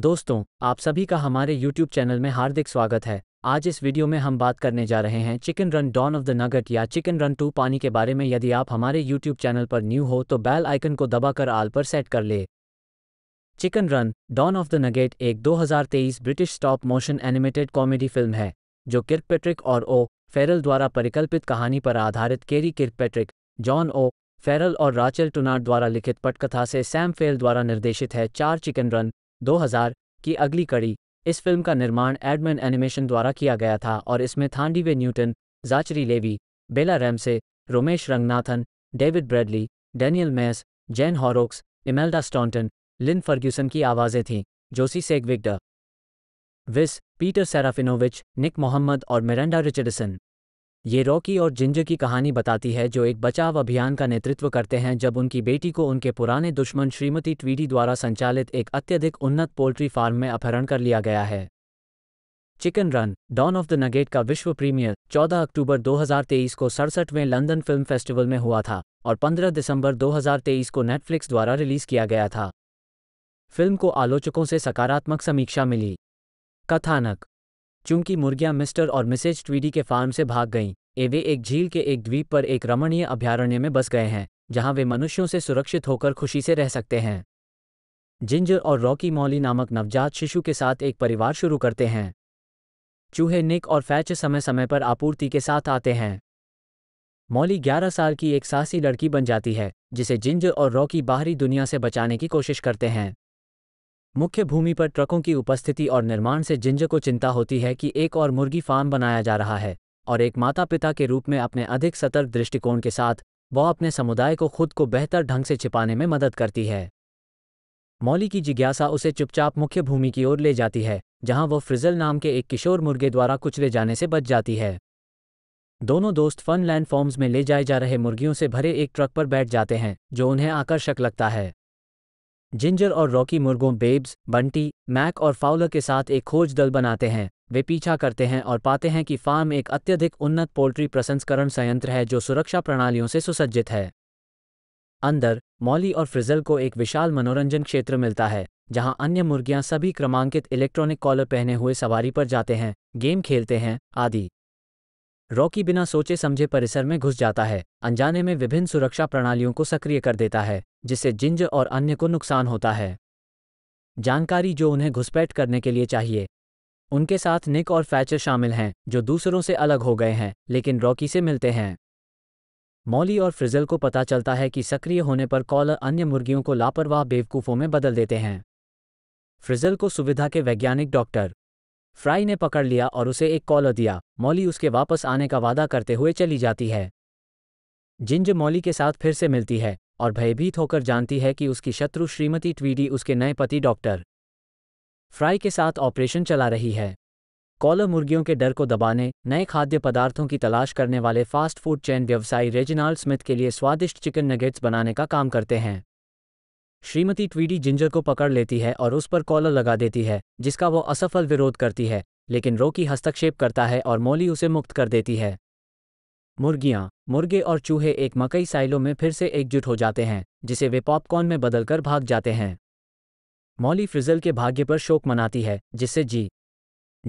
दोस्तों आप सभी का हमारे YouTube चैनल में हार्दिक स्वागत है आज इस वीडियो में हम बात करने जा रहे हैं chicken run dawn of the nugget या चिकन रन टू पानी के बारे में यदि आप हमारे YouTube चैनल पर न्यू हो तो बैल आइकन को दबाकर आल पर सेट कर ले chicken run dawn of the nugget एक 2023 British stop motion animated comedy film है जो किर्क और ओ फेरल द्वारा परिकल्पित कहानी पर आधारित Carey Kirk John O'Farrell और राचेल टुनार्ड द्वारा लिखित पटकथा से सैम फेल द्वारा निर्देशित है चार चिकन रन 2000 की अगली कड़ी इस फिल्म का निर्माण एडमन एनिमेशन द्वारा किया गया था और इसमें Thandiwe Newton Zachary Levi Bella Ramsey Romesh Ranganathan David Bradley Daniel Mays Jane Horrocks Imelda Staunton Lynn Ferguson की आवाज़ें थीं जोसी सेगविक्डर विस पीटर सेराफिनोविच निक मोहम्मद और मिरेंडा रिचर्डसन ये रॉकी और जिंजर की कहानी बताती है जो एक बचाव अभियान का नेतृत्व करते हैं जब उनकी बेटी को उनके पुराने दुश्मन श्रीमती ट्वीडी द्वारा संचालित एक अत्यधिक उन्नत पोल्ट्री फार्म में अपहरण कर लिया गया है chicken run dawn of the nugget का विश्व प्रीमियर 14 अक्टूबर 2023 को सड़सठवें लंदन फिल्म फेस्टिवल में हुआ था और 15 दिसंबर 2023 को नेटफ्लिक्स द्वारा रिलीज किया गया था फिल्म को आलोचकों से सकारात्मक समीक्षा मिली कथानक चूंकि मुर्गियां मिस्टर और मिसेज ट्वीडी के फार्म से भाग गईं, वे एक झील के एक द्वीप पर एक रमणीय अभ्यारण्य में बस गए हैं जहां वे मनुष्यों से सुरक्षित होकर खुशी से रह सकते हैं जिंजर और रॉकी मौली नामक नवजात शिशु के साथ एक परिवार शुरू करते हैं चूहे निक और फैच समय समय पर आपूर्ति के साथ आते हैं मौली 11 साल की एक साहसी लड़की बन जाती है जिसे जिंजर और रॉकी बाहरी दुनिया से बचाने की कोशिश करते हैं मुख्य भूमि पर ट्रकों की उपस्थिति और निर्माण से जिंज को चिंता होती है कि एक और मुर्गी फार्म बनाया जा रहा है और एक माता पिता के रूप में अपने अधिक सतर्क दृष्टिकोण के साथ वह अपने समुदाय को खुद को बेहतर ढंग से छिपाने में मदद करती है मौली की जिज्ञासा उसे चुपचाप मुख्य भूमि की ओर ले जाती है जहां वह फ्रिजल नाम के एक किशोर मुर्गे द्वारा कुचले जाने से बच जाती है दोनों दोस्त फ़नलैंड फॉर्म्स में ले जाए जा रहे मुर्गियों से भरे एक ट्रक पर बैठ जाते हैं जो उन्हें आकर्षक लगता है जिंजर और रॉकी मुर्गों बेब्स बंटी मैक और फाउलर के साथ एक खोज दल बनाते हैं वे पीछा करते हैं और पाते हैं कि फार्म एक अत्यधिक उन्नत पोल्ट्री प्रसंस्करण संयंत्र है जो सुरक्षा प्रणालियों से सुसज्जित है अंदर मौली और फ्रिजल को एक विशाल मनोरंजन क्षेत्र मिलता है जहां अन्य मुर्गियां सभी क्रमांकित इलेक्ट्रॉनिक कॉलर पहने हुए सवारी पर जाते हैं गेम खेलते हैं आदि रॉकी बिना सोचे समझे परिसर में घुस जाता है अनजाने में विभिन्न सुरक्षा प्रणालियों को सक्रिय कर देता है जिससे जिंज और अन्य को नुकसान होता है जानकारी जो उन्हें घुसपैठ करने के लिए चाहिए उनके साथ निक और फैचर शामिल हैं जो दूसरों से अलग हो गए हैं लेकिन रॉकी से मिलते हैं मौली और फ्रिजल को पता चलता है कि सक्रिय होने पर कॉलर अन्य मुर्गियों को लापरवाह बेवकूफ़ों में बदल देते हैं फ्रिजल को सुविधा के वैज्ञानिक डॉक्टर फ्राई ने पकड़ लिया और उसे एक कॉलर दिया मौली उसके वापस आने का वादा करते हुए चली जाती है जिंज मौली के साथ फिर से मिलती है और भयभीत होकर जानती है कि उसकी शत्रु श्रीमती ट्वीडी उसके नए पति डॉक्टर फ्राई के साथ ऑपरेशन चला रही है कॉलर मुर्गियों के डर को दबाने नए खाद्य पदार्थों की तलाश करने वाले फास्ट फूड चैन व्यवसायी रेजिनाल्ड स्मिथ के लिए स्वादिष्ट चिकन नगेट्स बनाने का काम करते हैं श्रीमती ट्वीडी जिंजर को पकड़ लेती है और उस पर कॉलर लगा देती है जिसका वो असफल विरोध करती है लेकिन रोकी हस्तक्षेप करता है और मोली उसे मुक्त कर देती है मुर्गियां मुर्गे और चूहे एक मकई साइलो में फिर से एकजुट हो जाते हैं जिसे वे पॉपकॉर्न में बदलकर भाग जाते हैं मौली फ्रिजल के भाग्य पर शोक मनाती है जिससे जी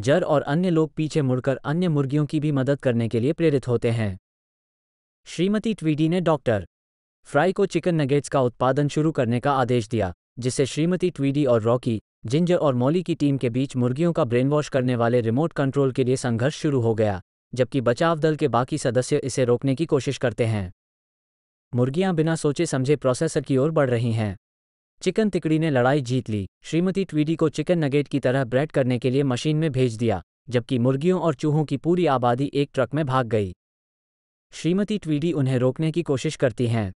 जर और अन्य लोग पीछे मुड़कर अन्य मुर्गियों की भी मदद करने के लिए प्रेरित होते हैं श्रीमती ट्वीडी ने डॉक्टर फ्राई को चिकन नगेट्स का उत्पादन शुरू करने का आदेश दिया जिससे श्रीमती ट्वीडी और रॉकी जिंजर और मौली की टीम के बीच मुर्गियों का ब्रेन वॉश करने वाले रिमोट कंट्रोल के लिए संघर्ष शुरू हो गया जबकि बचाव दल के बाकी सदस्य इसे रोकने की कोशिश करते हैं मुर्गियां बिना सोचे समझे प्रोसेसर की ओर बढ़ रही हैं चिकन तिकड़ी ने लड़ाई जीत ली श्रीमती ट्वीडी को चिकन नगेट की तरह ब्रेड करने के लिए मशीन में भेज दिया जबकि मुर्गियों और चूहों की पूरी आबादी एक ट्रक में भाग गई श्रीमती ट्वीडी उन्हें रोकने की कोशिश करती हैं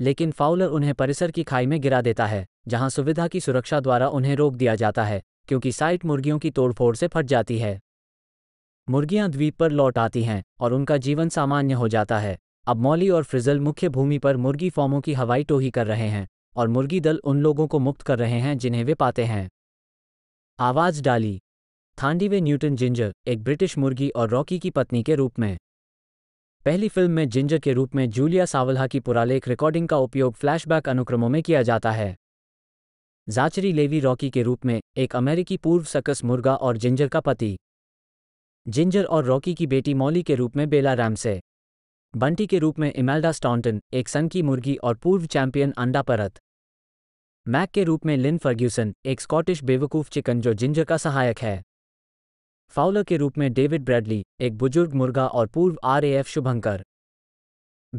लेकिन फाउलर उन्हें परिसर की खाई में गिरा देता है जहां सुविधा की सुरक्षा द्वारा उन्हें रोक दिया जाता है क्योंकि साइट मुर्गियों की तोड़फोड़ से फट जाती है मुर्गियां द्वीप पर लौट आती हैं और उनका जीवन सामान्य हो जाता है अब मौली और फ्रिजल मुख्य भूमि पर मुर्गी फॉर्मों की हवाई टोही कर रहे हैं और मुर्गी दल उन लोगों को मुक्त कर रहे हैं जिन्हें वे पाते हैं आवाज डाली थांडीवे न्यूटन जिंजर एक ब्रिटिश मुर्गी और रॉकी की पत्नी के रूप में पहली फिल्म में जिंजर के रूप में जूलिया सावल्हा की पुरालेख रिकॉर्डिंग का उपयोग फ्लैशबैक अनुक्रमों में किया जाता है जाचरी लेवी रॉकी के रूप में एक अमेरिकी पूर्व सकस मुर्गा और जिंजर का पति जिंजर और रॉकी की बेटी मौली के रूप में बेला रैमसे बंटी के रूप में इमेल्डा स्टॉन्टन एक सन की मुर्गी और पूर्व चैंपियन अंडा परत मैक के रूप में लिन फर्ग्यूसन एक स्कॉटिश बेवकूफ चिकन जो जिंजर का सहायक है फाउलर के रूप में डेविड ब्रैडली एक बुजुर्ग मुर्गा और पूर्व आरएएफ शुभंकर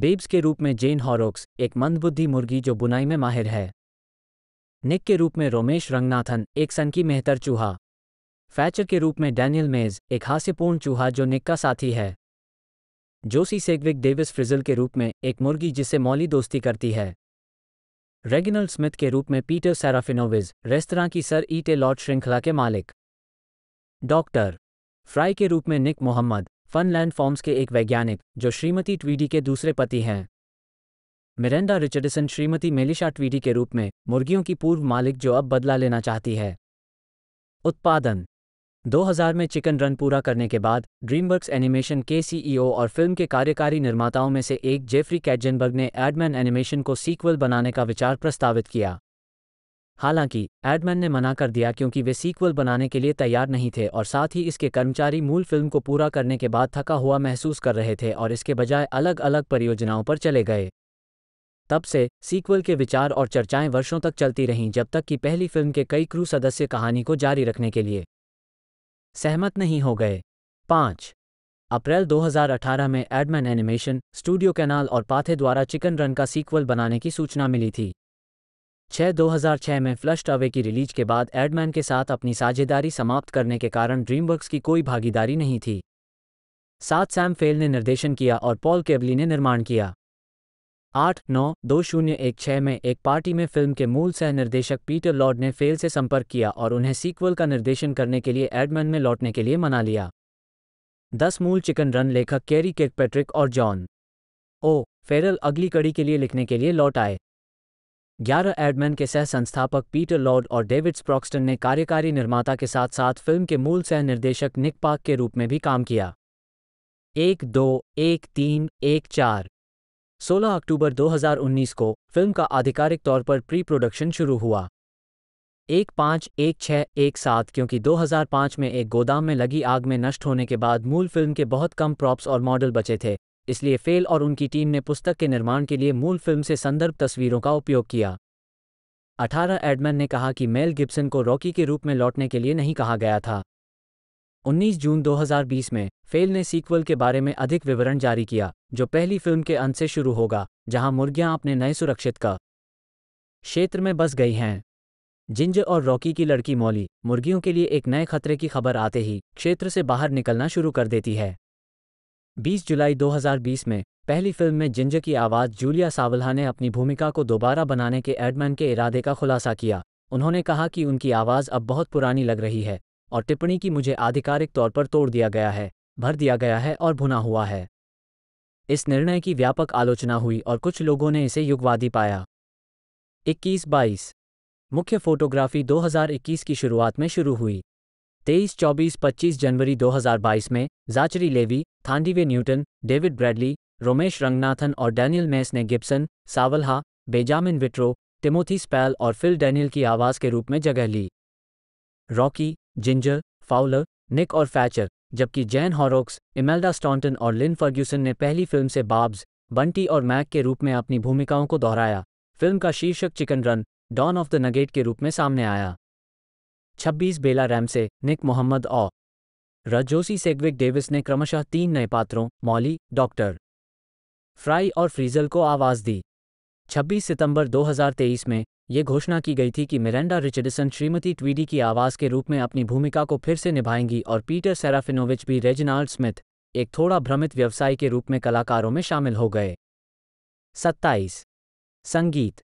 बेब्स के रूप में जेन हॉरोक्स एक मंदबुद्धि मुर्गी जो बुनाई में माहिर है निक के रूप में रोमेश रंगनाथन एक सन की मेहतर चूहा फैचर के रूप में डैनियल मेज एक हास्यपूर्ण चूहा जो निक का साथी है जोसी सेगविक डेविस फ्रिजल के रूप में एक मुर्गी जिससे मौली दोस्ती करती है रेगिनल्ड स्मिथ के रूप में पीटर सैराफिनोविज रेस्तरा की सर ईटे लॉट श्रृंखला के मालिक डॉक्टर फ्राई के रूप में निक मोहम्मद फनलैंड फॉर्म्स के एक वैज्ञानिक जो श्रीमती ट्वीडी के दूसरे पति हैं मिरेंडा रिचर्डसन श्रीमती मेलिशा ट्वीडी के रूप में मुर्गियों की पूर्व मालिक जो अब बदला लेना चाहती है उत्पादन 2000 में चिकन रन पूरा करने के बाद ड्रीमवर्क्स एनिमेशन के सीईओ e और फिल्म के कार्यकारी निर्माताओं में से एक जेफरी कैटजनबर्ग ने एडमैन एनिमेशन को सीक्वल बनाने का विचार प्रस्तावित किया हालांकि एडमैन ने मना कर दिया क्योंकि वे सीक्वल बनाने के लिए तैयार नहीं थे और साथ ही इसके कर्मचारी मूल फिल्म को पूरा करने के बाद थका हुआ महसूस कर रहे थे और इसके बजाय अलग अलग परियोजनाओं पर चले गए तब से सीक्वल के विचार और चर्चाएं वर्षों तक चलती रहीं जब तक कि पहली फिल्म के कई क्रू सदस्य कहानी को जारी रखने के लिए सहमत नहीं हो गए पाँच अप्रैल 2018 में एडमैन एनिमेशन स्टूडियो कैनाल और पाथे द्वारा चिकन रन का सीक्वल बनाने की सूचना मिली थी 6 2006 में फ्लश्ड अवे की रिलीज के बाद एडमैन के साथ अपनी साझेदारी समाप्त करने के कारण ड्रीमवर्क्स की कोई भागीदारी नहीं थी सात सैम फेल ने निर्देशन किया और पॉल केबली ने निर्माण किया आठ नौ दो शून्य एक छः में एक पार्टी में फिल्म के मूल सह निर्देशक पीटर लॉर्ड ने फेल से संपर्क किया और उन्हें सीक्वल का निर्देशन करने के लिए एडमन में लौटने के लिए मना लिया दस मूल चिकन रन लेखक कैरी पैट्रिक और जॉन ओ फेरल अगली कड़ी के लिए लिखने के लिए लौट आए ग्यारह एडमैन के सह संस्थापक पीटर लॉर्ड और डेविड स्प्रॉक्सटन ने कार्यकारी निर्माता के साथ साथ फिल्म के मूल सह निर्देशक निक पाक के रूप में भी काम किया एक दो एक तीन एक चार 16 अक्टूबर 2019 को फिल्म का आधिकारिक तौर पर प्री प्रोडक्शन शुरू हुआ एक पाँच एक छः एक सात क्योंकि 2005 में एक गोदाम में लगी आग में नष्ट होने के बाद मूल फिल्म के बहुत कम प्रॉप्स और मॉडल बचे थे इसलिए फेल और उनकी टीम ने पुस्तक के निर्माण के लिए मूल फिल्म से संदर्भ तस्वीरों का उपयोग किया 18 एडमैन ने कहा कि मेल गिब्सन को रॉकी के रूप में लौटने के लिए नहीं कहा गया था 19 जून 2020 में फेल ने सीक्वल के बारे में अधिक विवरण जारी किया जो पहली फिल्म के अंत से शुरू होगा जहां मुर्गियां अपने नए सुरक्षित का क्षेत्र में बस गई हैं जिंज और रॉकी की लड़की मौली मुर्गियों के लिए एक नए खतरे की खबर आते ही क्षेत्र से बाहर निकलना शुरू कर देती है 20 जुलाई 2020 में पहली फिल्म में जिंज की आवाज़ जूलिया सावल्हा ने अपनी भूमिका को दोबारा बनाने के एडमैन के इरादे का खुलासा किया उन्होंने कहा कि उनकी आवाज़ अब बहुत पुरानी लग रही है और टिप्पणी की मुझे आधिकारिक तौर पर तोड़ दिया गया है भर दिया गया है और भुना हुआ है इस निर्णय की व्यापक आलोचना हुई और कुछ लोगों ने इसे युगवादी पाया 21-22 मुख्य फोटोग्राफी 2021 की शुरुआत में शुरू हुई 23 24 25 जनवरी 2022 में Zachary Levi Thandiwe Newton David Bradley Romesh Ranganathan और डैनियल मेस ने Gibson Sawalha Benjamin Whitrow Timothy Spall और फिल डैनियल की आवाज़ के रूप में जगह ली रॉकी जिंजर फाउलर निक और फैचर जबकि जैन हॉरोक्स इमेल्डा स्टॉन्टन और लिन फर्ग्यूसन ने पहली फिल्म से बाब्स बंटी और मैक के रूप में अपनी भूमिकाओं को दोहराया फिल्म का शीर्षक chicken run dawn of the nugget के रूप में सामने आया 26 बेला रैमसे निक मोहम्मद ऑ रजोसी सेग्विक डेविस ने क्रमशः तीन नए पात्रों मौली डॉक्टर फ्राई और फ्रीजल को आवाज दी 26 सितंबर 2023 में ये घोषणा की गई थी कि मिरेंडा रिचर्डसन श्रीमती ट्वीडी की आवाज़ के रूप में अपनी भूमिका को फिर से निभाएंगी और पीटर सेराफिनोविच भी रेजिनाल्ड स्मिथ एक थोड़ा भ्रमित व्यवसाय के रूप में कलाकारों में शामिल हो गए 27 संगीत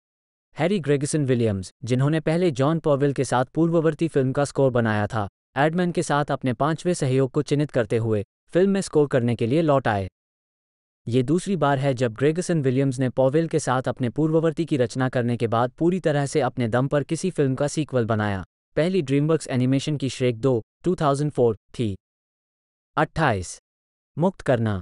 हैरी ग्रेगसन विलियम्स जिन्होंने पहले जॉन पॉविल के साथ पूर्ववर्ती फिल्म का स्कोर बनाया था एडमैन के साथ अपने पांचवें सहयोग को चिन्हित करते हुए फिल्म में स्कोर करने के लिए लौट आए ये दूसरी बार है जब ग्रेगसन विलियम्स ने पॉवेल के साथ अपने पूर्ववर्ती की रचना करने के बाद पूरी तरह से अपने दम पर किसी फिल्म का सीक्वल बनाया पहली ड्रीमवर्क्स एनिमेशन की श्रेक दो 2004 थी 28. मुक्त करना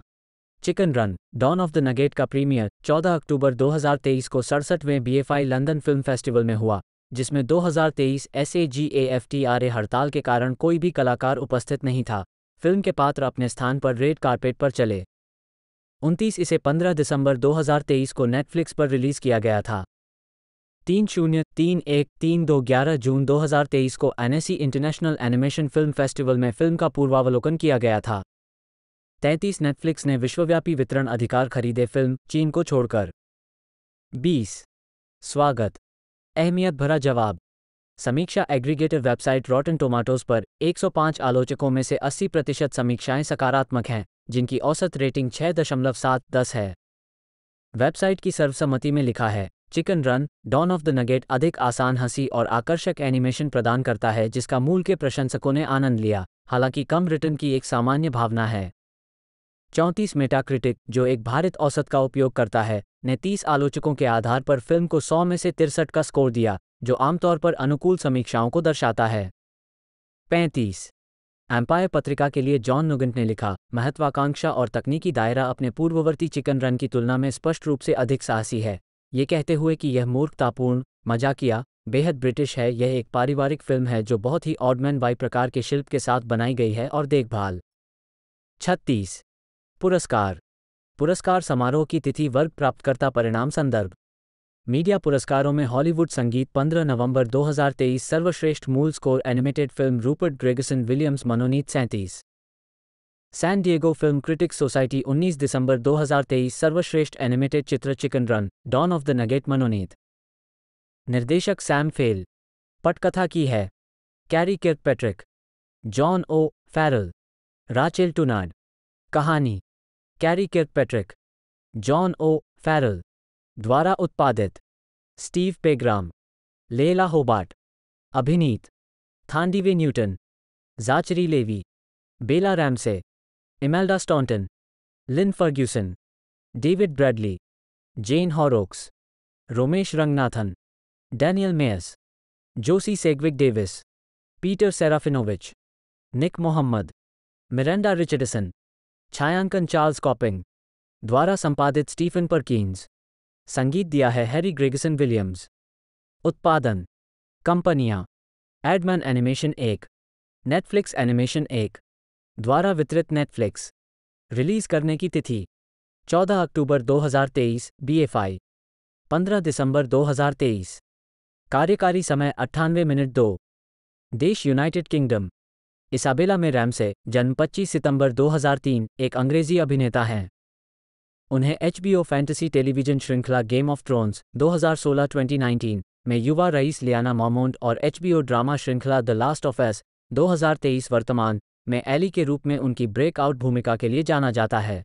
chicken run dawn of the nugget का प्रीमियर 14 अक्टूबर 2023 को सड़सठवें बीएफआई लंदन फिल्म फेस्टिवल में हुआ जिसमें 2023 एस ए जी ए हड़ताल के कारण कोई भी कलाकार उपस्थित नहीं था फिल्म के पात्र अपने स्थान पर रेड कारपेट पर चले उनतीस इसे 15 दिसंबर 2023 को नेटफ्लिक्स पर रिलीज किया गया था तीन शून्य तीन एक तीन दो ग्यारह जून 2023 को Annecy international animation film festival में फिल्म का पूर्वावलोकन किया गया था तैंतीस नेटफ्लिक्स ने विश्वव्यापी वितरण अधिकार खरीदे फिल्म चीन को छोड़कर बीस स्वागत अहमियत भरा जवाब समीक्षा एग्रीगेटर वेबसाइट रॉटन टोमाटोज पर 105 आलोचकों में से 80 प्रतिशत समीक्षाएं सकारात्मक हैं जिनकी औसत रेटिंग छह दशमलव सात दस है वेबसाइट की सर्वसम्मति में लिखा है chicken run dawn of the nugget अधिक आसान हंसी और आकर्षक एनिमेशन प्रदान करता है जिसका मूल के प्रशंसकों ने आनंद लिया हालांकि कम रिटर्न की एक सामान्य भावना है चौंतीस मेटाक्रिटिक जो एक भारत औसत का उपयोग करता है ने तीस आलोचकों के आधार पर फिल्म को सौ में से तिरसठ का स्कोर दिया जो आमतौर पर अनुकूल समीक्षाओं को दर्शाता है पैंतीस एम्पायर पत्रिका के लिए जॉन नुगंट ने लिखा महत्वाकांक्षा और तकनीकी दायरा अपने पूर्ववर्ती चिकन रन की तुलना में स्पष्ट रूप से अधिक साहसी है ये कहते हुए कि यह मूर्खतापूर्ण मजाकिया बेहद ब्रिटिश है यह एक पारिवारिक फिल्म है जो बहुत ही ऑडमैन वाई प्रकार के शिल्प के साथ बनाई गई है और देखभाल छत्तीस पुरस्कार पुरस्कार समारोह की तिथि वर्ग प्राप्तकर्ता परिणाम संदर्भ मीडिया पुरस्कारों में हॉलीवुड संगीत 15 नवंबर 2023 सर्वश्रेष्ठ मूल score animated film Rupert Gregson Williams मनोनीत सैंतीस San Diego film critics society 19 दिसंबर 2023 सर्वश्रेष्ठ एनिमेटेड चित्र chicken run dawn of the nugget मनोनीत निर्देशक सैम फेल पटकथा की है Carey Kirk Patrick John O'Farrell Rachel Tunnard कहानी Carey Kirk Patrick John O'Farrell द्वारा उत्पादित स्टीव पेग्राम लेला होबार्ट अभिनीत Thandiwe Newton Zachary Levi Bella Ramsey Imelda Staunton Lynn Ferguson David Bradley जेन Horrocks Romesh Ranganathan Daniel Mays Josie Sedgwick Davis Peter Serafinowicz Nick Mohammed Miranda Richardson छायांकन Charles Copping द्वारा संपादित Stephen Perkins संगीत दिया है Harry Gregson Williams उत्पादन कंपनियां Aardman Animation एक Netflix Animation एक द्वारा वितरित नेटफ्लिक्स रिलीज करने की तिथि 14 अक्टूबर 2023 बीएफआई 15 दिसंबर 2023 कार्यकारी समय अट्ठानवे मिनट दो देश यूनाइटेड किंगडम इसाबेला में रैम से जन्म 25 सितंबर 2003 एक अंग्रेजी अभिनेता हैं उन्हें एच फैंटेसी टेलीविजन श्रृंखला गेम ऑफ थ्रोन्स 2016-2019 में युवा रईस लियाना मोमोंड और एच ड्रामा श्रृंखला द लास्ट ऑफ एस 2023 वर्तमान में एली के रूप में उनकी ब्रेकआउट भूमिका के लिए जाना जाता है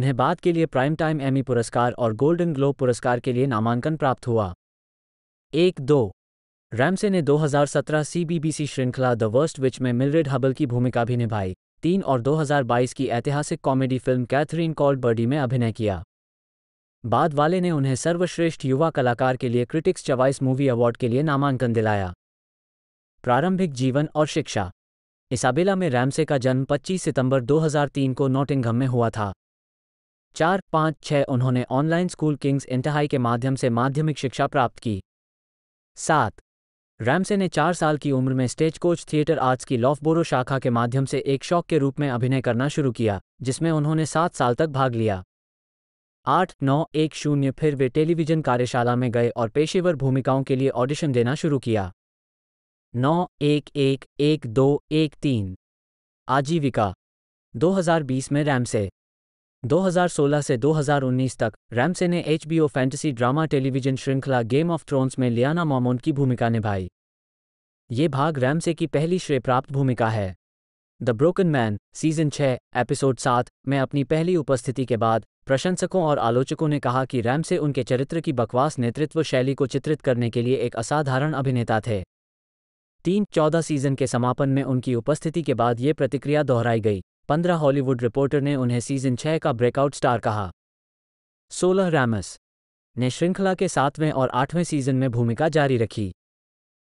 उन्हें बाद के लिए प्राइम टाइम एमी पुरस्कार और गोल्डन ग्लोब पुरस्कार के लिए नामांकन प्राप्त हुआ एक दो रैमसे ने 2017 सीबीबीसी श्रृंखला द वर्स्ट विच में मिलरेड हबल की भूमिका भी निभाई तीन और 2022 की ऐतिहासिक comedy film Catherine called Birdy में अभिनय किया बाद वाले ने उन्हें सर्वश्रेष्ठ युवा कलाकार के लिए क्रिटिक्स चवाइस मूवी अवार्ड के लिए नामांकन दिलाया प्रारंभिक जीवन और शिक्षा इसाबेला में रैमसे का जन्म 25 सितंबर 2003 को नोटिंघम में हुआ था चार पाँच छः उन्होंने ऑनलाइन स्कूल किंग्स इंतहाई के माध्यम से माध्यमिक शिक्षा प्राप्त की सात रैमसे ने चार साल की उम्र में स्टेज कोच थिएटर आर्ट्स की लॉफबोरो शाखा के माध्यम से एक शौक के रूप में अभिनय करना शुरू किया जिसमें उन्होंने सात साल तक भाग लिया आठ नौ एक शून्य फिर वे टेलीविजन कार्यशाला में गए और पेशेवर भूमिकाओं के लिए ऑडिशन देना शुरू किया नौ एक एक एक दो एक तीन आजीविका 2020 में रैमसे 2016 से 2019 तक रैमसे ने एचबीओ फैंटेसी ड्रामा टेलीविजन श्रृंखला गेम ऑफ थ्रोन्स में लियाना मामोन की भूमिका निभाई ये भाग रैमसे की पहली श्रेय प्राप्त भूमिका है the broken man season 6 episode 7 में अपनी पहली उपस्थिति के बाद प्रशंसकों और आलोचकों ने कहा कि रैमसे उनके चरित्र की बकवास नेतृत्व शैली को चित्रित करने के लिए एक असाधारण अभिनेता थे तीन चौदह सीजन के समापन में उनकी उपस्थिति के बाद ये प्रतिक्रिया दोहराई गई पंद्रह हॉलीवुड रिपोर्टर ने उन्हें सीजन छह का ब्रेकआउट स्टार कहा सोलह रैमस ने श्रृंखला के सातवें और आठवें सीजन में भूमिका जारी रखी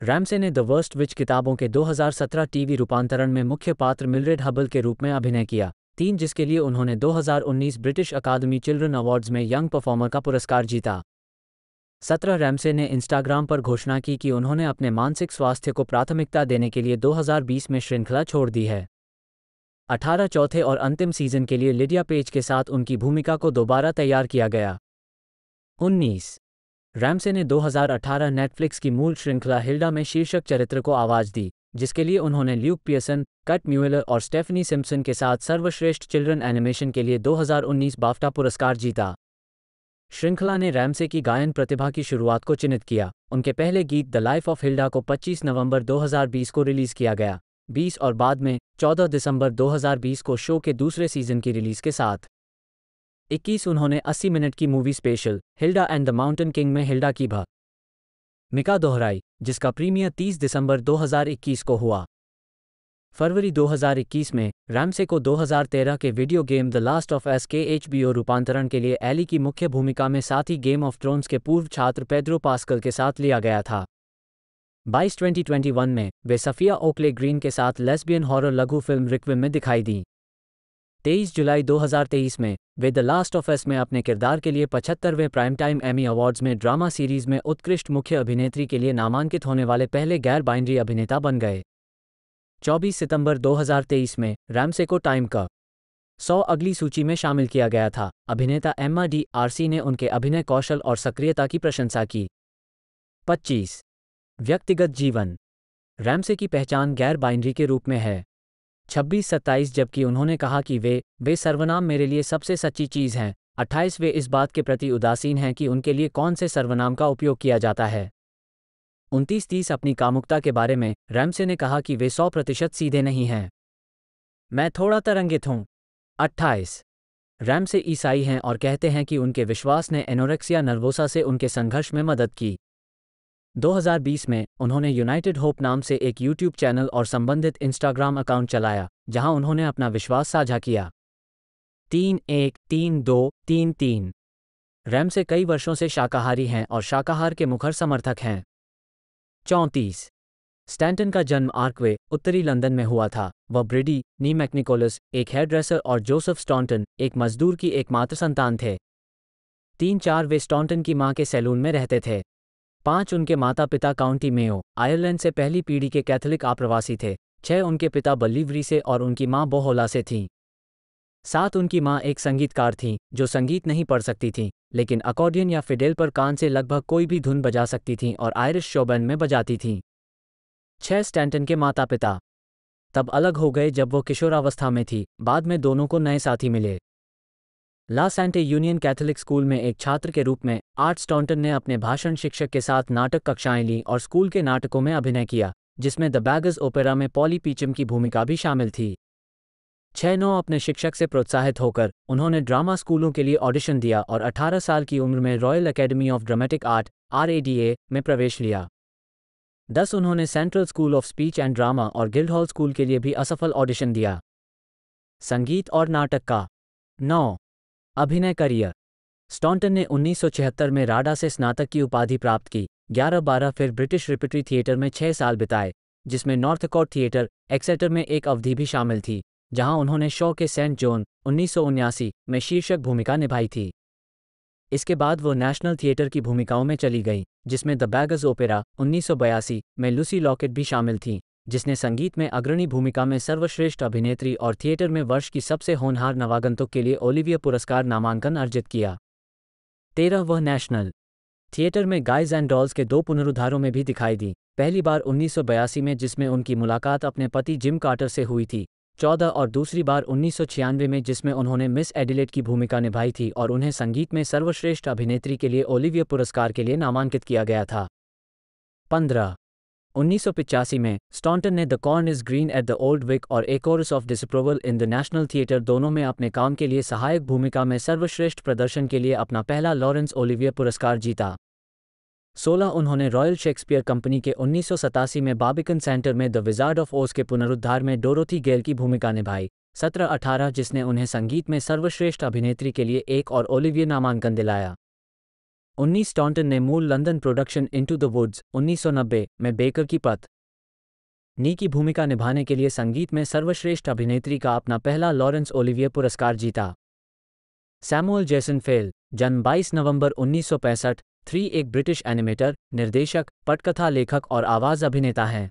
रैमसे ने द वर्स्ट विच किताबों के 2017 टीवी रूपांतरण में मुख्य पात्र मिलरेड हबल के रूप में अभिनय किया तीन जिसके लिए उन्होंने 2019 ब्रिटिश अकादमी चिल्ड्रन अवार्ड्स में यंग परफॉर्मर का पुरस्कार जीता सत्रह रैमसे ने इंस्टाग्राम पर घोषणा की कि उन्होंने अपने मानसिक स्वास्थ्य को प्राथमिकता देने के लिए 2020 में श्रृंखला छोड़ दी है 18 चौथे और अंतिम सीजन के लिए लिडिया पेज के साथ उनकी भूमिका को दोबारा तैयार किया गया 19 रैमसे ने 2018 नेटफ्लिक्स की मूल श्रृंखला हिल्डा में शीर्षक चरित्र को आवाज दी जिसके लिए उन्होंने ल्यूक पियर्सन कट म्यूलर और स्टेफनी सिम्पसन के साथ सर्वश्रेष्ठ चिल्ड्रन एनिमेशन के लिए 2019 बाफ्टा पुरस्कार जीता श्रृंखला ने रैमसे की गायन प्रतिभा की शुरुआत को चिन्हित किया उनके पहले गीत द लाइफ ऑफ हिल्डा को 25 नवंबर 2020 को रिलीज किया गया बीस और बाद में 14 दिसंबर 2020 को शो के दूसरे सीजन की रिलीज के साथ 21 उन्होंने 80 मिनट की movie special Hilda and the mountain king में हिल्डा की भा मिका दोहराई जिसका प्रीमियर 30 दिसंबर 2021 को हुआ फरवरी 2021 में रैमसे को 2013 के video game the last of us के एच रूपांतरण के लिए एली की मुख्य भूमिका में साथ ही गेम ऑफ थ्रोन्स के पूर्व छात्र पेद्रो पास्कल के साथ लिया गया था बाईस ट्वेंटी ट्वेंटी वन में वे सफिया ओकले ग्रीन के साथ लेस्बियन हॉरर लघु फिल्म रिक्विम में दिखाई दी तेईस जुलाई 2023 में वे द लास्ट ऑफ एस में अपने किरदार के लिए पचहत्तरवें प्राइम टाइम एमी अवार्ड्स में ड्रामा सीरीज में उत्कृष्ट मुख्य अभिनेत्री के लिए नामांकित होने वाले पहले गैर बाइंड्री अभिनेता बन गए 24 सितंबर 2023 में रैमसे को टाइम का सौ अगली सूची में शामिल किया गया था अभिनेता एम्मा डी आरसी ने उनके अभिनय कौशल और सक्रियता की प्रशंसा की 25 व्यक्तिगत जीवन रैमसे की पहचान गैर बाइनरी के रूप में है छब्बीस सत्ताईस जबकि उन्होंने कहा कि वे वे सर्वनाम मेरे लिए सबसे सच्ची चीज़ हैं अट्ठाईस वे इस बात के प्रति उदासीन हैं कि उनके लिए कौन से सर्वनाम का उपयोग किया जाता है उनतीस तीस अपनी कामुकता के बारे में रैमसे ने कहा कि वे सौ प्रतिशत सीधे नहीं हैं मैं थोड़ा तरंगित हूं अट्ठाईस रैमसे ईसाई हैं और कहते हैं कि उनके विश्वास ने एनोरेक्सिया नर्वोसा से उनके संघर्ष में मदद की 2020 में उन्होंने यूनाइटेड होप नाम से एक यूट्यूब चैनल और संबंधित इंस्टाग्राम अकाउंट चलाया जहां उन्होंने अपना विश्वास साझा किया तीन एक तीन दो तीन तीन रैम से कई वर्षों से शाकाहारी हैं और शाकाहार के मुखर समर्थक हैं चौंतीस स्टैंटन का जन्म आर्कवे उत्तरी लंदन में हुआ था वह ब्रिडी नी मैकनिकोलस एक हेयर ड्रेसर और जोसेफ स्टॉन्टन एक मजदूर की एकमात्र संतान थे तीन चार वे स्टॉन्टन की मां के सैलून में रहते थे पांच उनके माता पिता काउंटी मेयो आयरलैंड से पहली पीढ़ी के कैथोलिक आप्रवासी थे छह उनके पिता बल्लीवरी से और उनकी माँ बोहोला से थीं सात उनकी माँ एक संगीतकार थीं जो संगीत नहीं पढ़ सकती थीं लेकिन अकॉर्डियन या फिडेल पर कान से लगभग कोई भी धुन बजा सकती थीं और आयरिश शोबैन में बजाती थीं छह स्टैंटन के माता पिता तब अलग हो गए जब वो किशोरावस्था में थी बाद में दोनों को नए साथी मिले La Sainte Union Catholic school में एक छात्र के रूप में आर्ट स्टॉन्टन ने अपने भाषण शिक्षक के साथ नाटक कक्षाएं ली और स्कूल के नाटकों में अभिनय किया जिसमें द बैगज ओपेरा में पॉली पीचम की भूमिका भी शामिल थी छः नौ अपने शिक्षक से प्रोत्साहित होकर उन्होंने ड्रामा स्कूलों के लिए ऑडिशन दिया और 18 साल की उम्र में royal academy of dramatic art R में प्रवेश लिया दस उन्होंने central school of speech and drama और गिल्ड हॉल स्कूल के लिए भी असफल ऑडिशन दिया संगीत और नाटक का नौ अभिनय करियर स्टॉन्टन ने 1976 में राडा से स्नातक की उपाधि प्राप्त की 11-12 फिर ब्रिटिश रिपिटरी थिएटर में छह साल बिताए जिसमें नॉर्थकॉट थिएटर एक्सेटर में एक अवधि भी शामिल थी जहां उन्होंने शो के सेंट जोन उन्नीस में शीर्षक भूमिका निभाई थी इसके बाद वो नेशनल थिएटर की भूमिकाओं में चली गई जिसमें द बैगज ओपेरा उन्नीस में लूसी लॉकेट भी शामिल थी जिसने संगीत में अग्रणी भूमिका में सर्वश्रेष्ठ अभिनेत्री और थिएटर में वर्ष की सबसे होनहार नवागंतुक के लिए ओलिविया पुरस्कार नामांकन अर्जित किया तेरह वह नेशनल थिएटर में गाइज एंड डॉल्स के दो पुनरुद्धारों में भी दिखाई दी पहली बार उन्नीस में जिसमें उनकी मुलाकात अपने पति जिम कार्टर से हुई थी चौदह और दूसरी बार उन्नीस में जिसमें उन्होंने मिस एडिलेट की भूमिका निभाई थी और उन्हें संगीत में सर्वश्रेष्ठ अभिनेत्री के लिए ओलिविया पुरस्कार के लिए नामांकित किया गया था पंद्रह 1985 में स्टॉन्टन ने the corn is green at the Old Vic और a chorus of disapproval in the national theatre दोनों में अपने काम के लिए सहायक भूमिका में सर्वश्रेष्ठ प्रदर्शन के लिए अपना पहला लॉरेंस ओलिवियर पुरस्कार जीता 16 उन्होंने रॉयल शेक्सपियर कंपनी के उन्नीस में बाबिकन सेंटर में द विजार्ड ऑफ ओस के पुनरुद्धार में डोरोथी गेल की भूमिका निभाई सत्रह अठारह जिसने उन्हें संगीत में सर्वश्रेष्ठ अभिनेत्री के लिए एक और ओलिवियर नामांकन दिलाया उन्नीस टॉन्टन ने मूल London production into the woods 1990 में बेकर की पथ नी की भूमिका निभाने के लिए संगीत में सर्वश्रेष्ठ अभिनेत्री का अपना पहला लॉरेंस ओलिविया पुरस्कार जीता सैमुअल जैसन फेल जन्म 22 नवंबर 1965 थ्री एक ब्रिटिश एनिमेटर निर्देशक पटकथा लेखक और आवाज़ अभिनेता हैं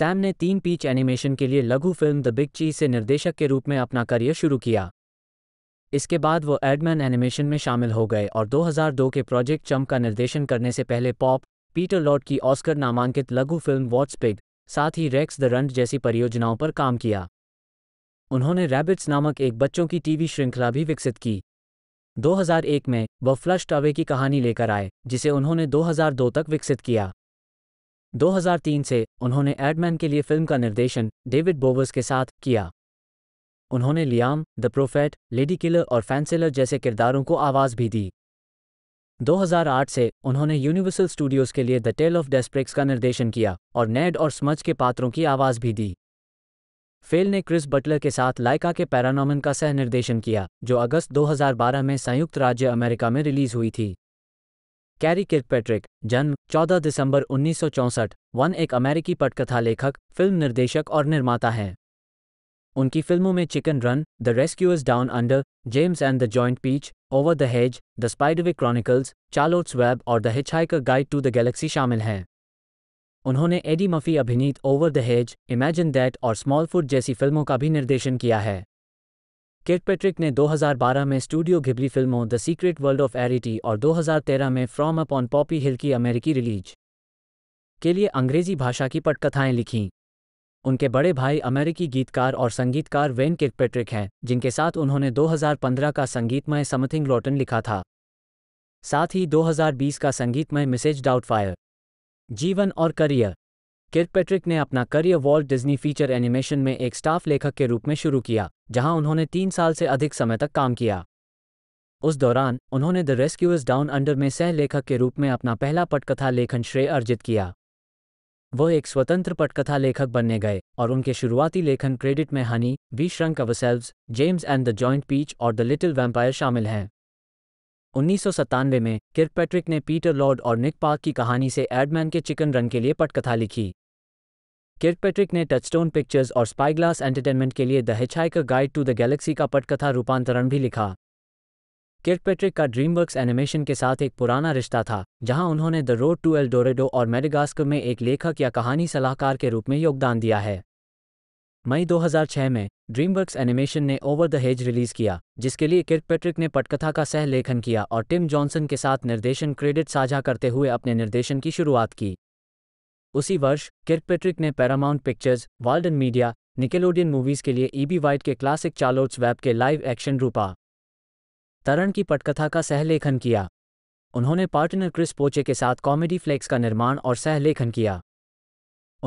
सैम ने तीन पीच एनिमेशन के लिए लघु फिल्म द बिग चीज से निर्देशक के रूप में अपना करियर शुरू किया इसके बाद वो एडमैन एनिमेशन में शामिल हो गए और 2002 के प्रोजेक्ट चम का निर्देशन करने से पहले पॉप पीटर लॉर्ड की ऑस्कर नामांकित लघु फिल्म वॉट्स पिग साथ ही रेक्स द रंट जैसी परियोजनाओं पर काम किया उन्होंने रैबिट्स नामक एक बच्चों की टीवी श्रृंखला भी विकसित की 2001 में वह फ्लश अवे की कहानी लेकर आए जिसे उन्होंने 2002 तक विकसित किया 2003 से उन्होंने एडमैन के लिए फिल्म का निर्देशन डेविड बोवर्स के साथ किया उन्होंने Liam the prophet lady killer और फैंसेलर जैसे किरदारों को आवाज़ भी दी 2008 से उन्होंने यूनिवर्सल स्टूडियोज के लिए द टेल ऑफ डेस्प्रिक्स का निर्देशन किया और नेड और स्मज के पात्रों की आवाज़ भी दी फेल ने क्रिस बटलर के साथ लाइका के पैरानोमन का सह निर्देशन किया जो अगस्त 2012 में संयुक्त राज्य अमेरिका में रिलीज हुई थी कैरी किरपैट्रिक जन्म 14 दिसंबर उन्नीस वन एक अमेरिकी पटकथा लेखक फिल्म निर्देशक और निर्माता हैं उनकी फिल्मों में chicken run the rescuers down under James and the giant peach over the hedge the Spiderwick chronicles Charlotte's web और the hitchhiker guide to the galaxy शामिल हैं उन्होंने एडी मफी अभिनीत over the hedge imagine that और small foot जैसी फिल्मों का भी निर्देशन किया है किट पेट्रिक ने 2012 में स्टूडियो घिबली फिल्मों the secret world of Arrietty और 2013 में from up on Poppy Hill की अमेरिकी रिलीज के लिए अंग्रेजी भाषा की पटकथाएं लिखीं उनके बड़े भाई अमेरिकी गीतकार और संगीतकार वेन किर्कपेट्रिक हैं जिनके साथ उन्होंने 2015 का संगीतमय समथिंग लॉटन लिखा था साथ ही 2020 का संगीतमय मिसेज डाउटफायर जीवन और करियर किर्कपेट्रिक ने अपना career Walt Disney feature animation में एक स्टाफ लेखक के रूप में शुरू किया जहां उन्होंने तीन साल से अधिक समय तक काम किया उस दौरान उन्होंने द रेस्क्यूअर्स डाउन अंडर में सह लेखक के रूप में अपना पहला पटकथा लेखन श्रेय अर्जित किया वह एक स्वतंत्र पटकथा लेखक बनने गए और उनके शुरुआती लेखन क्रेडिट में honey we shrunk ourselves James and the giant peach और द लिटिल वैम्पायर शामिल हैं उन्नीस में पैट्रिक ने पीटर लॉर्ड और निक पार्क की कहानी से एडमैन के चिकन रन के लिए पटकथा लिखी पैट्रिक ने टचस्टोन पिक्चर्स और स्पाईग्लास एंटरटेनमेंट के लिए the hitchhiker guide to the galaxy का पटकथा रूपांतरण भी लिखा किर्ट पेट्रिक का ड्रीमवर्क्स एनिमेशन के साथ एक पुराना रिश्ता था जहां उन्होंने the road to El Dorado और मेडिगास्क में एक लेखक या कहानी सलाहकार के रूप में योगदान दिया है मई 2006 में ड्रीमवर्क्स एनिमेशन ने ओवर द हेज रिलीज किया जिसके लिए किर्ट पेट्रिक ने पटकथा का सह लेखन किया और टिम जॉनसन के साथ निर्देशन क्रेडिट साझा करते हुए अपने निर्देशन की शुरुआत की उसी वर्ष किर्क पेट्रिक ने Paramount pictures Walden media Nickelodeon movies के लिए ईबी e वाइट के क्लासिक चार्लोट्स वेब के लाइव एक्शन रूपा तरण की पटकथा का सहलेखन किया उन्होंने पार्टनर क्रिस पोचे के साथ कॉमेडी फ्लेक्स का निर्माण और सहलेखन किया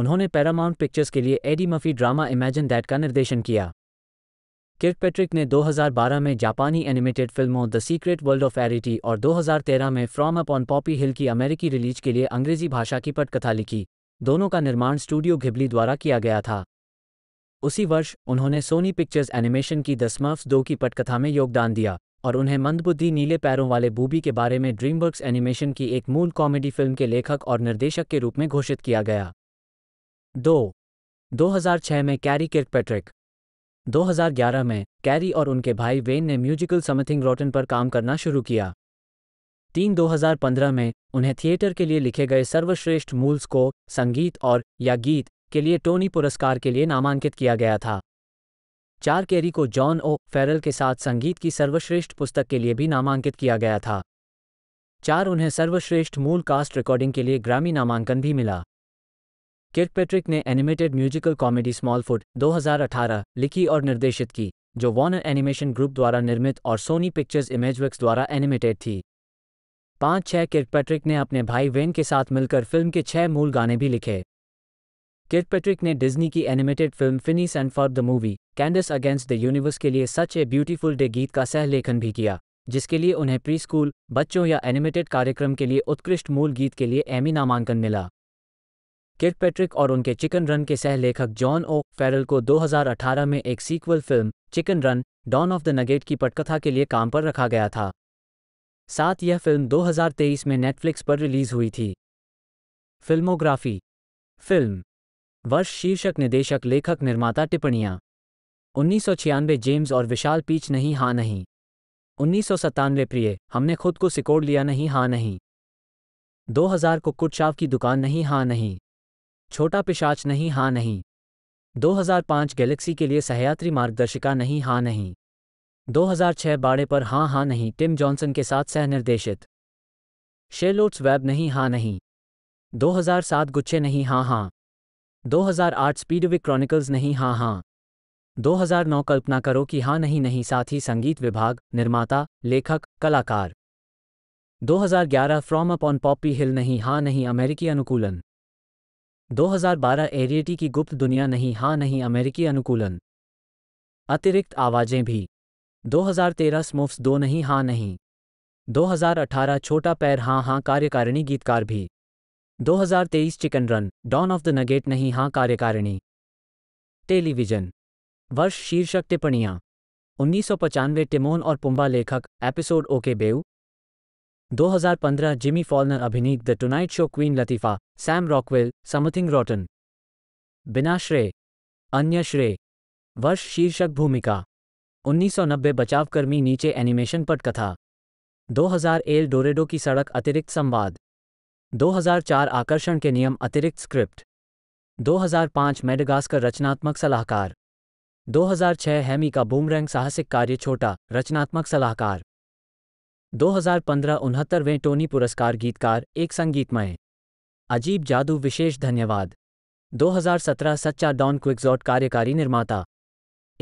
उन्होंने पैरामाउंट पिक्चर्स के लिए Eddie Murphy drama imagine that का निर्देशन किया किर्क पैट्रिक ने 2012 में जापानी एनिमेटेड फिल्मों the secret world of Arrietty और 2013 में from up on Poppy Hill की अमेरिकी रिलीज के लिए अंग्रेजी भाषा की पटकथा लिखी दोनों का निर्माण स्टूडियो घिबली द्वारा किया गया था उसी वर्ष उन्होंने सोनी पिक्चर्स एनिमेशन की द स्मर्फ्स दो की पटकथा में योगदान दिया और उन्हें मंदबुद्धि नीले पैरों वाले बूबी के बारे में ड्रीमवर्क्स एनिमेशन की एक मूल कॉमेडी फिल्म के लेखक और निर्देशक के रूप में घोषित किया गया दो 2006 में कैरी किर्क पैट्रिक 2011 में कैरी और उनके भाई वेन ने म्यूजिकल समथिंग रॉटन पर काम करना शुरू किया तीन 2015 में उन्हें थिएटर के लिए लिखे गए सर्वश्रेष्ठ मूल्स को संगीत और या गीत के लिए टोनी पुरस्कार के लिए नामांकित किया गया था चार कैरी को जॉन ओ फेरल के साथ संगीत की सर्वश्रेष्ठ पुस्तक के लिए भी नामांकित किया गया था चार उन्हें सर्वश्रेष्ठ मूल कास्ट रिकॉर्डिंग के लिए ग्रामी नामांकन भी मिला पेट्रिक ने एनिमेटेड म्यूजिकल कॉमेडी स्मॉलफुट 2018 लिखी और निर्देशित की जो वॉर्नर एनिमेशन ग्रुप द्वारा निर्मित और सोनी पिक्चर्स इमेजवर्क्स द्वारा एनिमेटेड थी पांच छह किर्क पेट्रिक ने अपने भाई वेन के साथ मिलकर फिल्म के छह मूल गाने भी लिखे पेट्रिक ने डिज्नी की animated film Phineas and Ferb the movie Candace against the universe के लिए सच ए ब्यूटीफुल डे गीत का सहलेखन भी किया जिसके लिए उन्हें प्री स्कूल बच्चों या एनिमेटेड कार्यक्रम के लिए उत्कृष्ट मूल गीत के लिए एमी नामांकन मिला पेट्रिक और उनके चिकन रन के सह लेखक जॉन ओ फेरल को 2018 में एक sequel film chicken run dawn of the nugget की पटकथा के लिए काम पर रखा गया था साथ यह फिल्म 2023 में नेटफ्लिक्स पर रिलीज हुई थी फिल्मोग्राफी फिल्म वर्ष शीर्षक निदेशक लेखक निर्माता टिप्पणियां उन्नीस जेम्स और विशाल पीच नहीं हाँ नहीं उन्नीस प्रिय हमने खुद को सिकोड़ लिया नहीं हाँ नहीं 2000 कुक्कुट शाव की दुकान नहीं हाँ नहीं छोटा पिशाच नहीं हाँ नहीं 2005 गैलेक्सी के लिए सहयात्री मार्गदर्शिका नहीं हाँ नहीं 2006 बाड़े पर हाँ हाँ नहीं टिम जॉनसन के साथ सह निर्देशित शेलोट्स वेब नहीं हाँ नहीं 2007 गुच्छे नहीं हाँ हाँ 2008 स्पीडवे क्रॉनिकल्स नहीं हाँ हाँ 2009 कल्पना करो कि हाँ नहीं नहीं साथ ही संगीत विभाग निर्माता लेखक कलाकार 2011 from up on Poppy Hill नहीं हाँ नहीं अमेरिकी अनुकूलन 2012 एरियटी की गुप्त दुनिया नहीं हाँ नहीं अमेरिकी अनुकूलन अतिरिक्त आवाजें भी 2013 स्मोफ्स दो नहीं हाँ नहीं 2018 छोटा पैर हाँ हाँ कार्यकारिणी गीतकार भी 2023 chicken run dawn of the nugget नहीं हां कार्यकारिणी टेलीविजन वर्ष शीर्षक टिप्पणियां उन्नीस सौ पचानवे टिमोन और पुम्बा लेखक episode okay Beau 2015 Jimmy Fallon अभिनीत the tonight show queen Latifah Sam Rockwell something rotten बिना श्रेय अन्य श्रेय वर्ष शीर्षक भूमिका 1990 बचावकर्मी नीचे एनिमेशन पटकथा 2000 एल डोरेडो की सड़क अतिरिक्त संवाद 2004 आकर्षण के नियम अतिरिक्त स्क्रिप्ट 2005 मेडगास्कर रचनात्मक सलाहकार 2006 हैमी का बूमरैंग साहसिक कार्य छोटा रचनात्मक सलाहकार 2015 उनहत्तरवें टोनी पुरस्कार गीतकार एक संगीतमय अजीब जादू विशेष धन्यवाद 2017 सच्चा डॉन क्विक्सॉट कार्यकारी निर्माता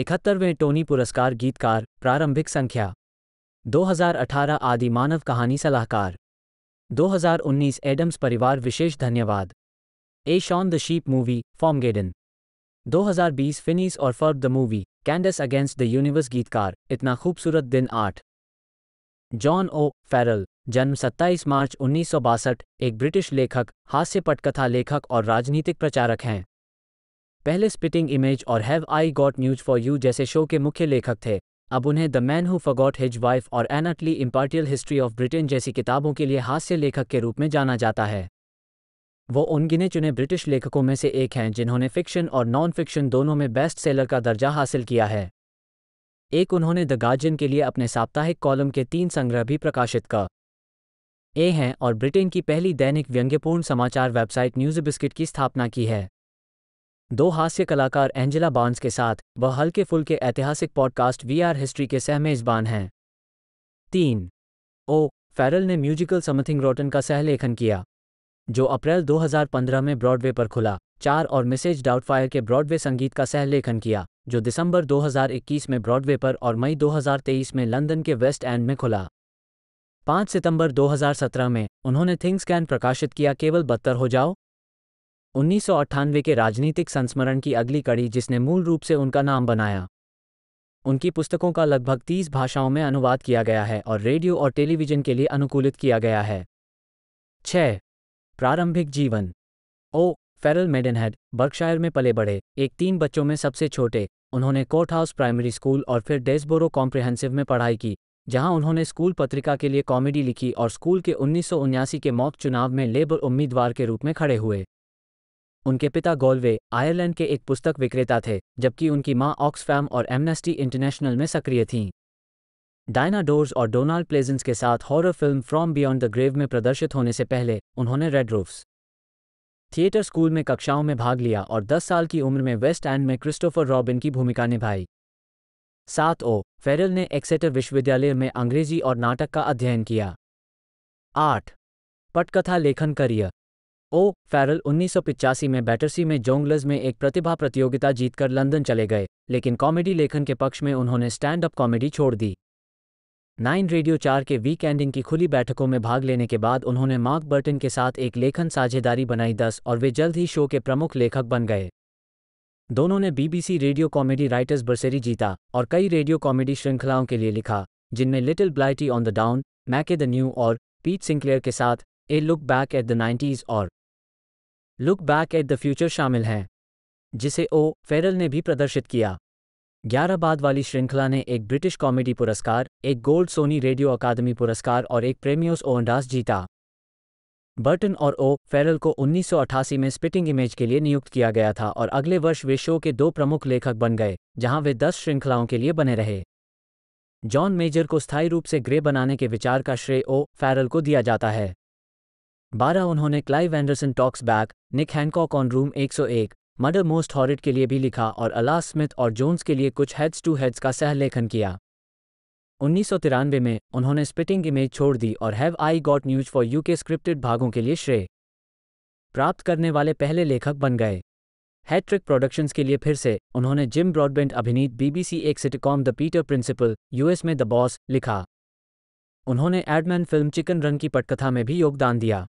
इकहत्तरवें टोनी पुरस्कार गीतकार प्रारंभिक संख्या 2018 आदि मानव कहानी सलाहकार 2019 एडम्स परिवार विशेष धन्यवाद a Shaun the sheep movie Farmageddon 2020 Phineas और Ferb the movie Candace against the universe गीतकार इतना खूबसूरत दिन आठ जॉन ओ फेरल जन्म 27 मार्च उन्नीस एक ब्रिटिश लेखक हास्य पटकथा लेखक और राजनीतिक प्रचारक हैं पहले स्पिटिंग इमेज और have I got news for you जैसे शो के मुख्य लेखक थे अब उन्हें the man who forgot his wife और an utterly impartial history of Britain जैसी किताबों के लिए हास्य लेखक के रूप में जाना जाता है वो उन गिने चुने ब्रिटिश लेखकों में से एक हैं जिन्होंने फिक्शन और नॉन फिक्शन दोनों में बेस्ट सेलर का दर्जा हासिल किया है एक उन्होंने द गार्जियन के लिए अपने साप्ताहिक कॉलम के तीन संग्रह भी प्रकाशित कर ए हैं और ब्रिटेन की पहली दैनिक व्यंग्यपूर्ण समाचार वेबसाइट न्यूज बिस्किट की स्थापना की है दो हास्य कलाकार एंजेला बॉन्स के साथ वह हल्के फुल्के ऐतिहासिक पॉडकास्ट वी आर हिस्ट्री के सह मेजबान हैं तीन ओ फैरल ने म्यूजिकल समथिंग रोटन का सहलेखन किया जो अप्रैल 2015 में ब्रॉडवे पर खुला चार और मिसेज डाउटफायर के ब्रॉडवे संगीत का सहलेखन किया जो दिसंबर 2021 में ब्रॉडवे पर और मई 2023 में लंदन के वेस्ट एंड में खुला 5 सितंबर 2017 में उन्होंने थिंग्स कैन प्रकाशित किया केवल बदतर हो जाओ उन्नीस के राजनीतिक संस्मरण की अगली कड़ी जिसने मूल रूप से उनका नाम बनाया उनकी पुस्तकों का लगभग तीस भाषाओं में अनुवाद किया गया है और रेडियो और टेलीविजन के लिए अनुकूलित किया गया है छ प्रारंभिक जीवन ओ फेरल मेडनहेड बर्कशायर में पले बढ़े एक तीन बच्चों में सबसे छोटे उन्होंने कोर्ट हाउस प्राइमरी स्कूल और फिर डेसबोरो कॉम्प्रिहेंसिव में पढ़ाई की जहां उन्होंने स्कूल पत्रिका के लिए कॉमेडी लिखी और स्कूल के उन्नीस के मॉक चुनाव में लेबर उम्मीदवार के रूप में खड़े हुए उनके पिता गोलवे आयरलैंड के एक पुस्तक विक्रेता थे जबकि उनकी मां ऑक्सफैम और एमनेस्टी इंटरनेशनल में सक्रिय थीं डायना डोर्स और डोनाल्ड प्लेजेंस के साथ horror film from beyond the grave में प्रदर्शित होने से पहले उन्होंने रेड रूफ्स थिएटर स्कूल में कक्षाओं में भाग लिया और 10 साल की उम्र में वेस्ट एंड में क्रिस्टोफर रॉबिन की भूमिका निभाई सात ओ फेरल ने एक्सेटर विश्वविद्यालय में अंग्रेजी और नाटक का अध्ययन किया आठ पटकथा लेखन करियर ओ फैरल उन्नीस में बैटरसी में जोंगलर्स में एक प्रतिभा प्रतियोगिता जीतकर लंदन चले गए लेकिन कॉमेडी लेखन के पक्ष में उन्होंने स्टैंड अप कॉमेडी छोड़ दी नाइन रेडियो चार के वीक एंडिंग की खुली बैठकों में भाग लेने के बाद उन्होंने मार्क बर्टन के साथ एक लेखन साझेदारी बनाई दस और वे जल्द ही शो के प्रमुख लेखक बन गए दोनों ने BBC radio comedy writers bursary जीता और कई रेडियो कॉमेडी श्रृंखलाओं के लिए लिखा जिनमें little Blighty on the down Mackay the new और पीट सिंक्लेयर के साथ a look back at the nineties और look back at the future शामिल है जिसे ओ फेरल ने भी प्रदर्शित किया ग्यारह बाद वाली श्रृंखला ने एक ब्रिटिश कॉमेडी पुरस्कार एक गोल्ड सोनी रेडियो अकादमी पुरस्कार और एक प्रेमियोस ओवनडास जीता बर्टन और ओ फेरल को 1988 में स्पिटिंग इमेज के लिए नियुक्त किया गया था और अगले वर्ष वे शो के दो प्रमुख लेखक बन गए जहां वे दस श्रृंखलाओं के लिए बने रहे जॉन मेजर को स्थायी रूप से ग्रे बनाने के विचार का श्रेय ओ फेरल को दिया जाता है बारह उन्होंने Clive Anderson talks back Nick Hancock on room 101, murder most horrid के लिए भी लिखा और अलास स्मिथ और जोन्स के लिए कुछ हेड्स टू हेड्स का सहलेखन किया उन्नीस में उन्होंने स्पिटिंग इमेज छोड़ दी और have I got news for you के स्क्रिप्टेड भागों के लिए श्रेय प्राप्त करने वाले पहले लेखक बन गए हैट्रिक प्रोडक्शंस के लिए फिर से उन्होंने जिम ब्रॉडबैंड अभिनीत बीबीसी एक sitcom the Peter principle US में द बॉस लिखा उन्होंने एडमैन फिल्म चिकन रन की पटकथा में भी योगदान दिया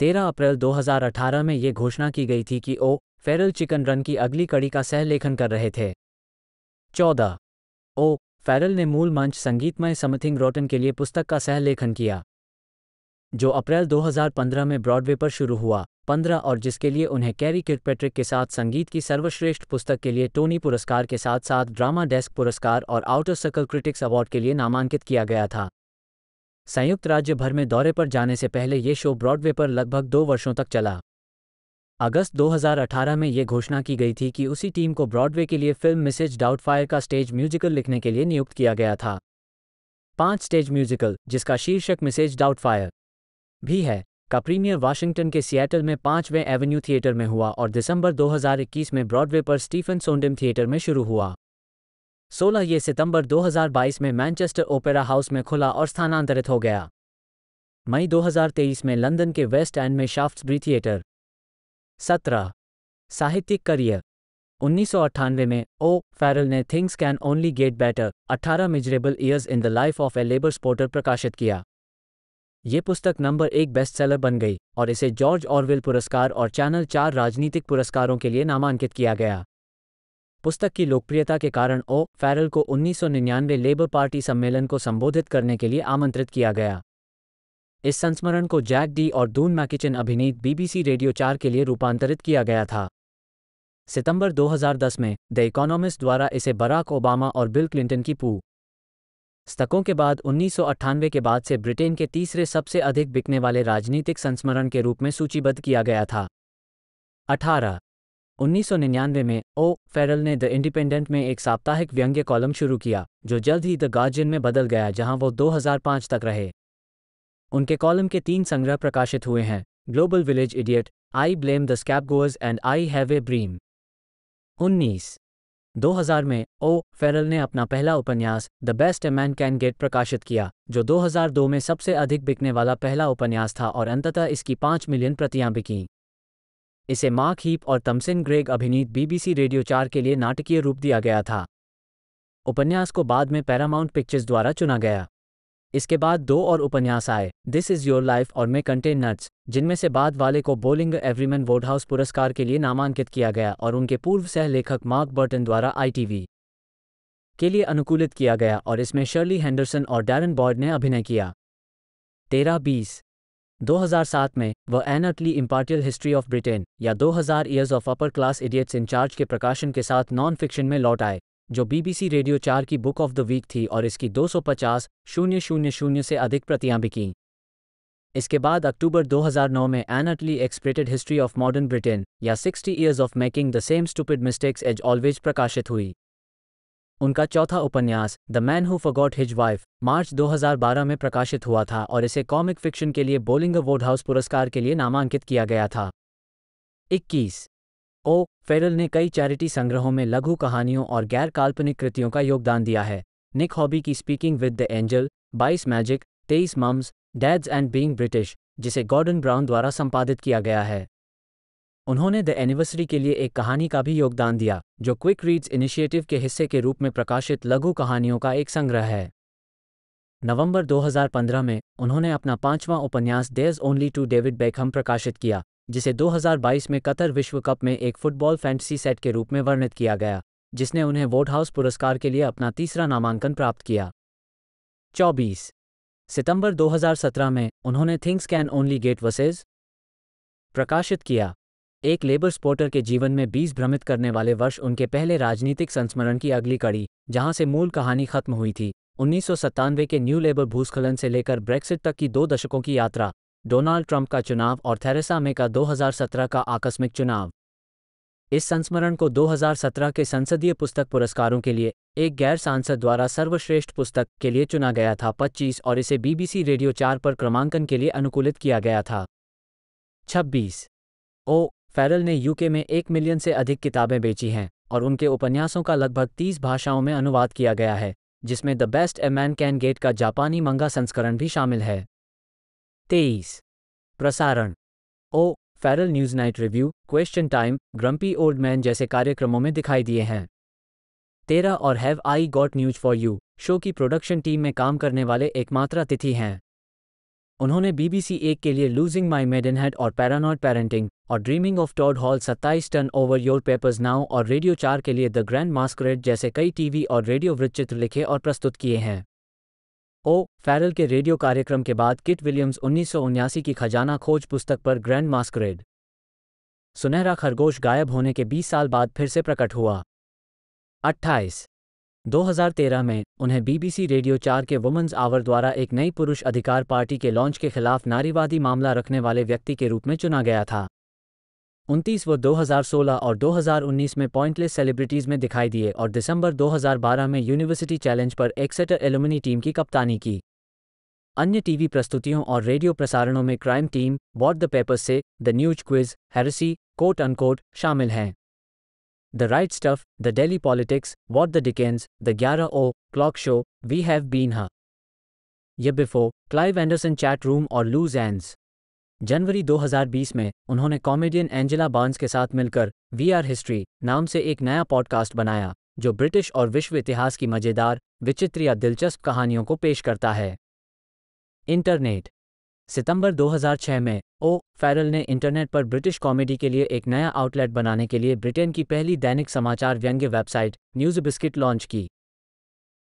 तेरह अप्रैल 2018 में ये घोषणा की गई थी कि ओ फेरल चिकन रन की अगली कड़ी का सह लेखन कर रहे थे चौदह ओ फेरल ने मूल मंच संगीतमय समथिंग रोटन के लिए पुस्तक का सह लेखन किया जो अप्रैल 2015 में ब्रॉडवे पर शुरू हुआ 15 और जिसके लिए उन्हें कैरी किटपैट्रिक के साथ संगीत की सर्वश्रेष्ठ पुस्तक के लिए टोनी पुरस्कार के साथ साथ ड्रामा डेस्क पुरस्कार और आउटर सर्कल क्रिटिक्स अवार्ड के लिए नामांकित किया गया था संयुक्त राज्य भर में दौरे पर जाने से पहले ये शो ब्रॉडवे पर लगभग दो वर्षों तक चला अगस्त 2018 में ये घोषणा की गई थी कि उसी टीम को ब्रॉडवे के लिए फिल्म मिसेज डाउटफायर का स्टेज म्यूजिकल लिखने के लिए नियुक्त किया गया था पांच स्टेज म्यूजिकल जिसका शीर्षक मिसेज डाउटफायर भी है का प्रीमियर वाशिंगटन के सिएटल में पांचवें एवेन्यू थिएटर में हुआ और दिसंबर 2021 में ब्रॉडवे पर स्टीफन सोंडम थिएटर में शुरू हुआ सोलह ये सितंबर 2022 में मैनचेस्टर ओपेरा हाउस में खुला और स्थानांतरित हो गया मई 2023 में लंदन के वेस्ट एंड में ब्री थिएटर सत्रह साहित्यिक करियर उन्नीस में ओ फैरल ने things can only get better 18 miserable years in the life of a Labour supporter प्रकाशित किया ये पुस्तक नंबर एक बेस्ट सेलर बन गई और इसे जॉर्ज ऑरविल पुरस्कार और चैनल चार राजनीतिक पुरस्कारों के लिए नामांकित किया गया पुस्तक की लोकप्रियता के कारण ओ फैरल को 1999 लेबर पार्टी सम्मेलन को संबोधित करने के लिए आमंत्रित किया गया इस संस्मरण को जैक डी और दून मैकिचन अभिनीत बीबीसी रेडियो चार के लिए रूपांतरित किया गया था सितंबर 2010 में द इकोनॉमिस्ट द्वारा इसे बराक ओबामा और बिल क्लिंटन की पू स्तकों के बाद उन्नीस के बाद से ब्रिटेन के तीसरे सबसे अधिक बिकने वाले राजनीतिक संस्मरण के रूप में सूचीबद्ध किया गया था अठारह 1999 में ओ फेरल ने द इंडिपेंडेंट में एक साप्ताहिक व्यंग्य कॉलम शुरू किया जो जल्द ही द गार्जियन में बदल गया जहां वो 2005 तक रहे उनके कॉलम के तीन संग्रह प्रकाशित हुए हैं global village idiot I blame the scapegoats and I have a dream उन्नीस 2000 में ओ फेरल ने अपना पहला उपन्यास the best a man can get प्रकाशित किया जो 2002 में सबसे अधिक बिकने वाला पहला उपन्यास था और अंततः इसकी पांच मिलियन प्रतियां बिकीं इसे मार्क हीप और तमसिन ग्रेग अभिनीत बीबीसी रेडियो चार के लिए नाटकीय रूप दिया गया था उपन्यास को बाद में पैरामाउंट पिक्चर्स द्वारा चुना गया इसके बाद दो और उपन्यास आए दिस इज़ योर लाइफ और मे कंटेन नट्स जिनमें से बाद वाले को बोलिंग एवरीमैन वोडहाउस पुरस्कार के लिए नामांकित किया गया और उनके पूर्व सह लेखक मार्क बर्टन द्वारा आईटीवी के लिए अनुकूलित किया गया और इसमें शर्ली हैंडरसन और डैरन बॉर्ड ने अभिनय किया तेरह बीस 2007 में वह an utterly impartial history of Britain या 2000 years of upper class idiots in charge के प्रकाशन के साथ नॉन फिक्शन में लौट आए जो बीबीसी रेडियो चार की बुक ऑफ द वीक थी और इसकी 250 शून्य शून्य शून्य से अधिक प्रतियां बिकीं इसके बाद अक्टूबर 2009 में an utterly exasperated history of modern Britain या 60 years of making the same stupid mistakes as always प्रकाशित हुई उनका चौथा उपन्यास the man who forgot his wife मार्च 2012 में प्रकाशित हुआ था और इसे कॉमिक फिक्शन के लिए बोलिंग वोडहाउस पुरस्कार के लिए नामांकित किया गया था 21. ओ फेरल ने कई चैरिटी संग्रहों में लघु कहानियों और गैर काल्पनिक कृतियों का योगदान दिया है निक हॉबी की speaking with the angel 22 magic 23 mums dads and being British जिसे गॉर्डन ब्राउन द्वारा संपादित किया गया है उन्होंने द एनिवर्सरी के लिए एक कहानी का भी योगदान दिया जो क्विक रीड्स इनिशिएटिव के हिस्से के रूप में प्रकाशित लघु कहानियों का एक संग्रह है नवंबर 2015 में उन्होंने अपना पांचवां उपन्यास days only to David Beckham प्रकाशित किया जिसे 2022 में कतर विश्व कप में एक फुटबॉल फैंटसी सेट के रूप में वर्णित किया गया जिसने उन्हें वोट हाउस पुरस्कार के लिए अपना तीसरा नामांकन प्राप्त किया चौबीस सितंबर 2017 में उन्होंने things can only get worse प्रकाशित किया एक लेबर स्पोर्टर के जीवन में बीस भ्रमित करने वाले वर्ष उनके पहले राजनीतिक संस्मरण की अगली कड़ी जहां से मूल कहानी खत्म हुई थी उन्नीस के न्यू लेबर भूस्खलन से लेकर ब्रेक्सिट तक की दो दशकों की यात्रा डोनाल्ड ट्रंप का चुनाव और थेरेसा मे का 2017 का आकस्मिक चुनाव इस संस्मरण को 2017 के संसदीय पुस्तक पुरस्कारों के लिए एक गैर सांसद द्वारा सर्वश्रेष्ठ पुस्तक के लिए चुना गया था 25 और इसे बीबीसी रेडियो 4 पर क्रमांकन के लिए अनुकूलित किया गया था 26 ओ फैरल ने यूके में एक मिलियन से अधिक किताबें बेची हैं और उनके उपन्यासों का लगभग तीस भाषाओं में अनुवाद किया गया है जिसमें the best a man can get का जापानी मंगा संस्करण भी शामिल है तेईस प्रसारण O'Farrell news night review question time grumpy old man जैसे कार्यक्रमों में दिखाई दिए हैं तेरह और have I got news for you show की प्रोडक्शन टीम में काम करने वाले एकमात्र अतिथि हैं उन्होंने बीबीसी एक के लिए लूजिंग माई मेडन हेड और पैरानॉइड पेरेंटिंग और ड्रीमिंग ऑफ टॉड हॉल सत्ताईस turn over your papers now और रेडियो चार के लिए द ग्रैंड मास्करेट जैसे कई टीवी और रेडियो वृत्तचित्र लिखे और प्रस्तुत किए हैं ओ फैरल के रेडियो कार्यक्रम के बाद किट विलियम्स उन्नीस की खजाना खोज पुस्तक पर ग्रैंड मास्करेड सुनहरा खरगोश गायब होने के 20 साल बाद फिर से प्रकट हुआ 28 2013 में उन्हें बीबीसी रेडियो चार के वुमन्स आवर द्वारा एक नई पुरुष अधिकार पार्टी के लॉन्च के खिलाफ नारीवादी मामला रखने वाले व्यक्ति के रूप में चुना गया था उनतीस वो 2016 और 2019 में पॉइंटलेस सेलिब्रिटीज में दिखाई दिए और दिसंबर 2012 में यूनिवर्सिटी चैलेंज पर एक्सेटर एलुमिनी टीम की कप्तानी की अन्य टीवी प्रस्तुतियों और रेडियो प्रसारणों में crime team what the papers से the news quiz heresy quote unquote शामिल हैं The Right Stuff, The Delhi Politics, What the Dickens, The Gyara O, Clock Show, We Have Been Her. ये before Clive Anderson chat room और loose ends जनवरी 2020 में उन्होंने comedian Angela Barnes के साथ मिलकर वी आर हिस्ट्री नाम से एक नया पॉडकास्ट बनाया जो ब्रिटिश और विश्व इतिहास की मज़ेदार विचित्र या दिलचस्प कहानियों को पेश करता है इंटरनेट सितंबर 2006 में ओ फैरल ने इंटरनेट पर ब्रिटिश कॉमेडी के लिए एक नया आउटलेट बनाने के लिए ब्रिटेन की पहली दैनिक समाचार व्यंग्य वेबसाइट न्यूज़ बिस्किट लॉन्च की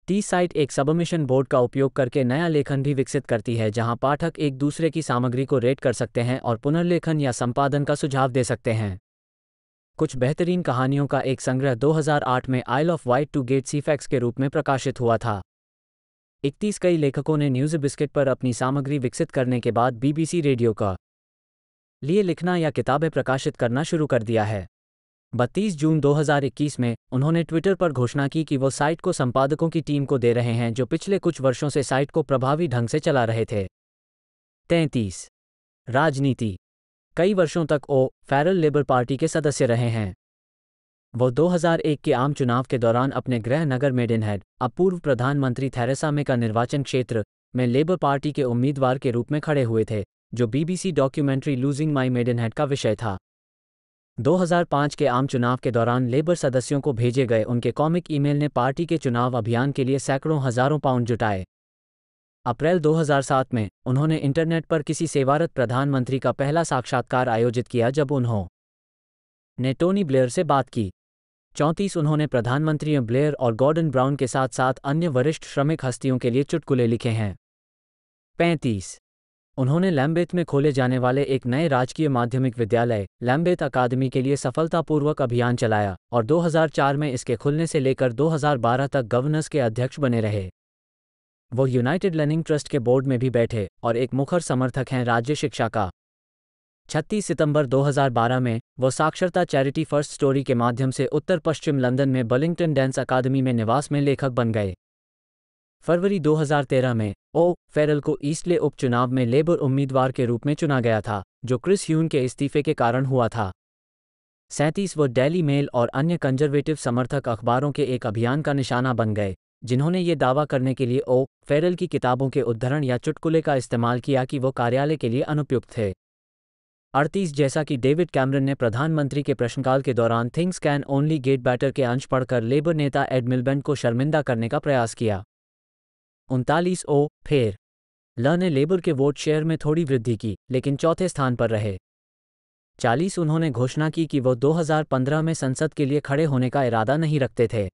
टी साइट एक सबमिशन बोर्ड का उपयोग करके नया लेखन भी विकसित करती है जहां पाठक एक दूसरे की सामग्री को रेट कर सकते हैं और पुनर्लेखन या संपादन का सुझाव दे सकते हैं कुछ बेहतरीन कहानियों का एक संग्रह 2008 में Isle of Wight to get Seafax के रूप में प्रकाशित हुआ था इकतीस कई लेखकों ने न्यूज़ बिस्किट पर अपनी सामग्री विकसित करने के बाद बीबीसी रेडियो का लिए लिखना या किताबें प्रकाशित करना शुरू कर दिया है 32 जून 2021 में उन्होंने ट्विटर पर घोषणा की कि वो साइट को संपादकों की टीम को दे रहे हैं जो पिछले कुछ वर्षों से साइट को प्रभावी ढंग से चला रहे थे तैंतीस राजनीति कई वर्षों तक ओ फेरल लेबर पार्टी के सदस्य रहे हैं वो 2001 के आम चुनाव के दौरान अपने गृह नगर मेडिनहेड अब पूर्व प्रधानमंत्री थेरेसा मे का निर्वाचन क्षेत्र में लेबर पार्टी के उम्मीदवार के रूप में खड़े हुए थे जो BBC documentary losing my Maidenhead का विषय था 2005 के आम चुनाव के दौरान लेबर सदस्यों को भेजे गए उनके कॉमिक ईमेल ने पार्टी के चुनाव अभियान के लिए सैकड़ों हजारों पाउंड जुटाए अप्रैल 2007 में उन्होंने इंटरनेट पर किसी सेवारत प्रधानमंत्री का पहला साक्षात्कार आयोजित किया जब उन्होंने टोनी ब्लेयर से बात की चौंतीस उन्होंने प्रधानमंत्री ब्लेयर और गॉर्डन ब्राउन के साथ साथ अन्य वरिष्ठ श्रमिक हस्तियों के लिए चुटकुले लिखे हैं पैंतीस उन्होंने लैम्बेथ में खोले जाने वाले एक नए राजकीय माध्यमिक विद्यालय लैम्बेथ अकादमी के लिए सफलतापूर्वक अभियान चलाया और 2004 में इसके खुलने से लेकर 2012 तक गवर्नर्स के अध्यक्ष बने रहे वो यूनाइटेड लर्निंग ट्रस्ट के बोर्ड में भी बैठे और एक मुखर समर्थक हैं राज्य शिक्षा का छत्तीस सितंबर 2012 में वो साक्षरता चैरिटी फर्स्ट स्टोरी के माध्यम से उत्तर पश्चिम लंदन में बलिंगटन डांस अकादमी में निवास में लेखक बन गए फरवरी 2013 में ओ फेरल को ईस्टले उपचुनाव में लेबर उम्मीदवार के रूप में चुना गया था जो क्रिस ह्यून के इस्तीफे के कारण हुआ था सैंतीस वो डेली मेल और अन्य कंजर्वेटिव समर्थक अखबारों के एक अभियान का निशाना बन गए जिन्होंने ये दावा करने के लिए ओ फेरल की किताबों के उद्धरण या चुटकुले का इस्तेमाल किया कि वो कार्यालय के लिए अनुपयुक्त थे अड़तीस जैसा कि डेविड कैमरन ने प्रधानमंत्री के प्रश्नकाल के दौरान things can only get better के अंश पढ़कर लेबर नेता एड को शर्मिंदा करने का प्रयास किया उनतालीस ओ फेर ल ने लेबर के वोट शेयर में थोड़ी वृद्धि की लेकिन चौथे स्थान पर रहे चालीस उन्होंने घोषणा की कि वह 2015 में संसद के लिए खड़े होने का इरादा नहीं रखते थे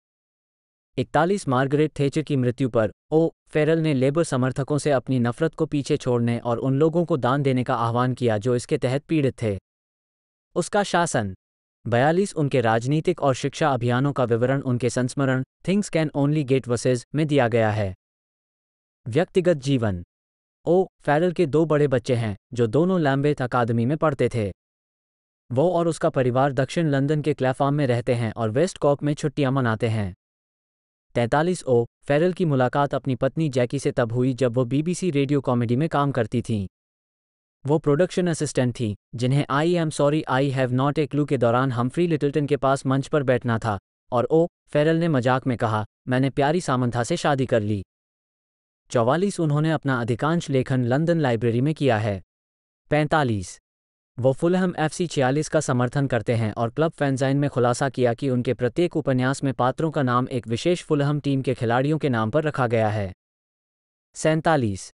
इकतालीस मार्गरेट थेचर की मृत्यु पर ओ फेरल ने लेबर समर्थकों से अपनी नफरत को पीछे छोड़ने और उन लोगों को दान देने का आह्वान किया जो इसके तहत पीड़ित थे उसका शासन बयालीस उनके राजनीतिक और शिक्षा अभियानों का विवरण उनके संस्मरण things can only get worse में दिया गया है व्यक्तिगत जीवन ओ फैरल के दो बड़े बच्चे हैं जो दोनों लैम्बेथ अकादमी में पढ़ते थे वो और उसका परिवार दक्षिण लंदन के क्लैफार्म में रहते हैं और वेस्ट कॉक में छुट्टियां मनाते हैं तैतालीस ओ फेरल की मुलाकात अपनी पत्नी जैकी से तब हुई जब वो बीबीसी रेडियो कॉमेडी में काम करती थीं वो प्रोडक्शन असिस्टेंट थी जिन्हें I am sorry I have not a clue के दौरान हम्फ्री लिटिल्टन के पास मंच पर बैठना था और ओ फेरल ने मजाक में कहा मैंने प्यारी सामंथा से शादी कर ली चौवालीस उन्होंने अपना अधिकांश लेखन लंदन लाइब्रेरी में किया है पैंतालीस वो फुलहम एफसी छियालीस का समर्थन करते हैं और क्लब फैंजाइन में खुलासा किया कि उनके प्रत्येक उपन्यास में पात्रों का नाम एक विशेष फुलहम टीम के खिलाड़ियों के नाम पर रखा गया है सैंतालीस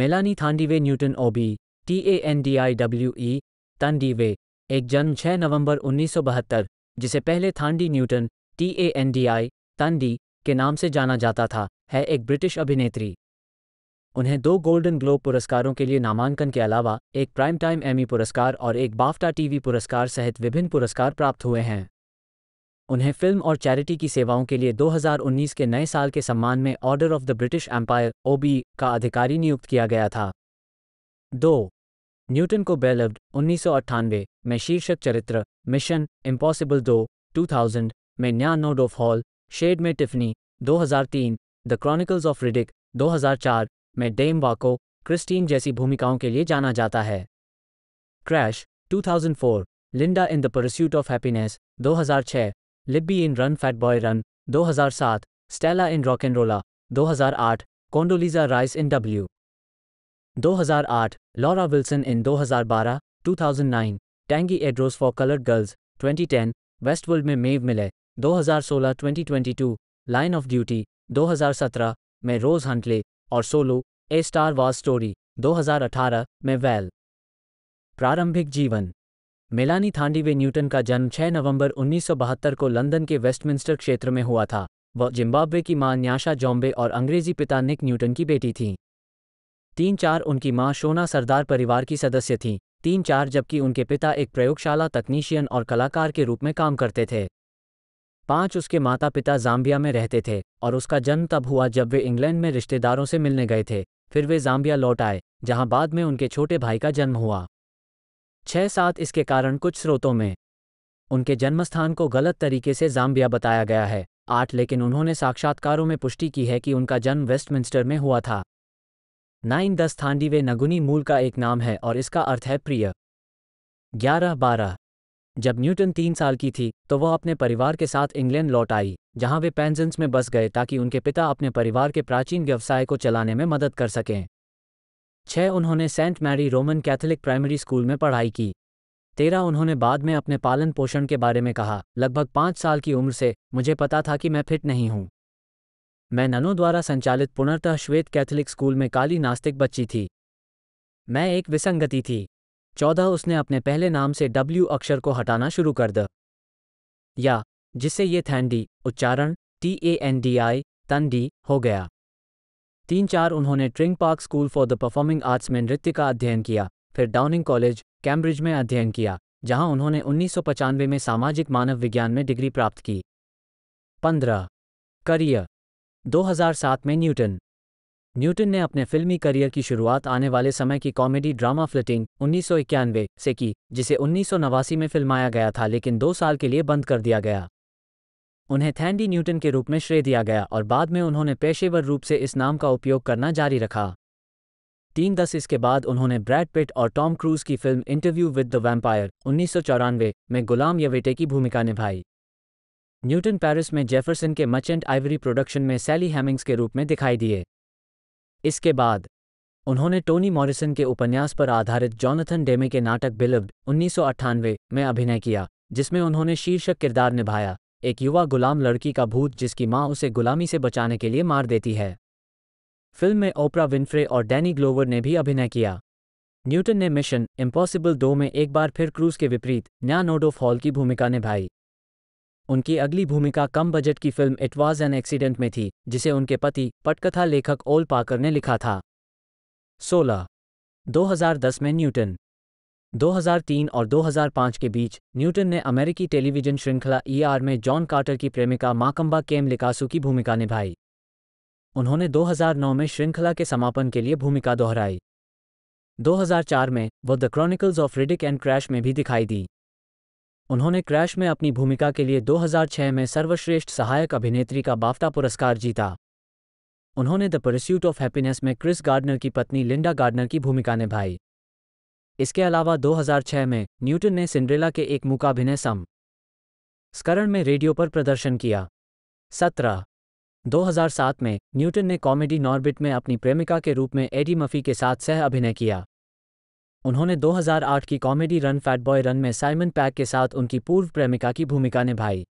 Melanie Thandiwe Newton OBE T A N D I W E Thandiwe एक जन्म 6 नवंबर 1972 जिसे पहले Thandie Newton T A N D I Thandie के नाम से जाना जाता था है एक ब्रिटिश अभिनेत्री उन्हें दो गोल्डन ग्लोब पुरस्कारों के लिए नामांकन के अलावा एक प्राइम टाइम एमी पुरस्कार और एक बाफ्टा टीवी पुरस्कार सहित विभिन्न पुरस्कार प्राप्त हुए हैं उन्हें फिल्म और चैरिटी की सेवाओं के लिए 2019 के नए साल के सम्मान में order of the British empire OBE का अधिकारी नियुक्त किया गया था दो न्यूटन को बेलव्ड उन्नीस में शीर्षक चरित्र मिशन इम्पॉसिबल दो 2000 में न्या नोड ऑफ हॉल शेड में Tiffany 2003 the chronicles of Riddick 2004 में डेम वाको क्रिस्टीन जैसी भूमिकाओं के लिए जाना जाता है crash 2004 Linda in the pursuit of happiness 2006 Libby in run fat boy run 2007 Stella in rock and rolla 2008 Condoleezza Rice in W 2008 Laura Wilson in 2012 2009 Tangie Adrose for coloured girls 2010 Westworld में Maeve मिले 2016-2022 line of duty 2017 में Rose Huntley और Solo a Star Wars story 2018 में well प्रारंभिक जीवन Melanie Thandiwe Newton का जन्म 6 नवंबर 1972 को लंदन के वेस्टमिंस्टर क्षेत्र में हुआ था वह जिम्बाब्वे की मां न्याशा जॉम्बे और अंग्रेजी पिता निक न्यूटन की बेटी थीं तीन चार उनकी मां शोना सरदार परिवार की सदस्य थीं तीन चार जबकि उनके पिता एक प्रयोगशाला तकनीशियन और कलाकार के रूप में काम करते थे पांच उसके माता पिता जाम्बिया में रहते थे और उसका जन्म तब हुआ जब वे इंग्लैंड में रिश्तेदारों से मिलने गए थे फिर वे जाम्बिया लौट आए जहां बाद में उनके छोटे भाई का जन्म हुआ छह सात इसके कारण कुछ स्रोतों में उनके जन्मस्थान को गलत तरीके से जाम्बिया बताया गया है आठ लेकिन उन्होंने साक्षात्कारों में पुष्टि की है कि उनका जन्म वेस्टमिंस्टर में हुआ था नाइन दस थांडीवे नगुनी मूल का एक नाम है और इसका अर्थ है प्रिय ग्यारह बारह जब न्यूटन तीन साल की थी तो वह अपने परिवार के साथ इंग्लैंड लौट आई जहां वे पेंजेंस में बस गए ताकि उनके पिता अपने परिवार के प्राचीन व्यवसाय को चलाने में मदद कर सकें छह उन्होंने Saint Mary Roman Catholic primary school में पढ़ाई की तेरह उन्होंने बाद में अपने पालन पोषण के बारे में कहा लगभग पाँच साल की उम्र से मुझे पता था कि मैं फिट नहीं हूं मैं ननों द्वारा संचालित पुनर्तः श्वेत कैथोलिक स्कूल में काली नास्तिक बच्ची थी मैं एक विसंगति थी चौदह उसने अपने पहले नाम से डब्ल्यू अक्षर को हटाना शुरू कर द या जिससे ये थैंडी उच्चारण T A N D I Thandie हो गया तीन चार उन्होंने Tring park school for the performing arts में नृत्य का अध्ययन किया फिर डाउनिंग कॉलेज कैम्ब्रिज में अध्ययन किया जहां उन्होंने उन्नीस में सामाजिक मानव विज्ञान में डिग्री प्राप्त की पंद्रह करियर 2007 में न्यूटन न्यूटन ने अपने फिल्मी करियर की शुरुआत आने वाले समय की कॉमेडी ड्रामा फ्लिटिंग उन्नीस से की जिसे उन्नीस में फिल्माया गया था लेकिन दो साल के लिए बंद कर दिया गया उन्हें थैंडी न्यूटन के रूप में श्रेय दिया गया और बाद में उन्होंने पेशेवर रूप से इस नाम का उपयोग करना जारी रखा तीन दस इसके बाद उन्होंने ब्रैड पिट और टॉम क्रूज की film interview with the vampire उन्नीस में गुलाम यवेटे की भूमिका निभाई न्यूटन पेरिस में जेफरसन के मचेंट आइवरी प्रोडक्शन में सैली हैमिंग्स के रूप में दिखाई दिए इसके बाद उन्होंने टोनी मॉरिसन के उपन्यास पर आधारित जॉनथन डेमे के नाटक बिलव्ड उन्नीस में अभिनय किया जिसमें उन्होंने शीर्षक किरदार निभाया एक युवा गुलाम लड़की का भूत जिसकी मां उसे गुलामी से बचाने के लिए मार देती है फिल्म में ओपरा विन्फ्रे और डैनी ग्लोवर ने भी अभिनय किया न्यूटन ने मिशन इम्पॉसिबल दो में एक बार फिर क्रूज के विपरीत न्यानोडोफ हॉल की भूमिका निभाई उनकी अगली भूमिका कम बजट की film it was an accident में थी जिसे उनके पति पटकथा लेखक ओल पाकर ने लिखा था 16. 2010 में न्यूटन 2003 और 2005 के बीच न्यूटन ने अमेरिकी टेलीविजन श्रृंखला ईआर e में जॉन कार्टर की प्रेमिका माकम्बा केम लिकासू की भूमिका निभाई उन्होंने 2009 में श्रृंखला के समापन के लिए भूमिका दोहराई 2004 में वो the chronicles of Riddick and crash में भी दिखाई दी उन्होंने क्रैश में अपनी भूमिका के लिए 2006 में सर्वश्रेष्ठ सहायक अभिनेत्री का बाफ्टा पुरस्कार जीता उन्होंने द परस्यूट ऑफ हैप्पीनेस में क्रिस गार्डनर की पत्नी लिंडा गार्डनर की भूमिका निभाई इसके अलावा 2006 में न्यूटन ने सिंड्रेला के एक मूकाभिनय सम स्करण में रेडियो पर प्रदर्शन किया सत्रह 2007 में न्यूटन ने कॉमेडी नॉर्बिट में अपनी प्रेमिका के रूप में एडी मफी के साथ सह अभिनय किया उन्होंने 2008 की comedy run fat boy run में साइमन पैक के साथ उनकी पूर्व प्रेमिका की भूमिका निभाई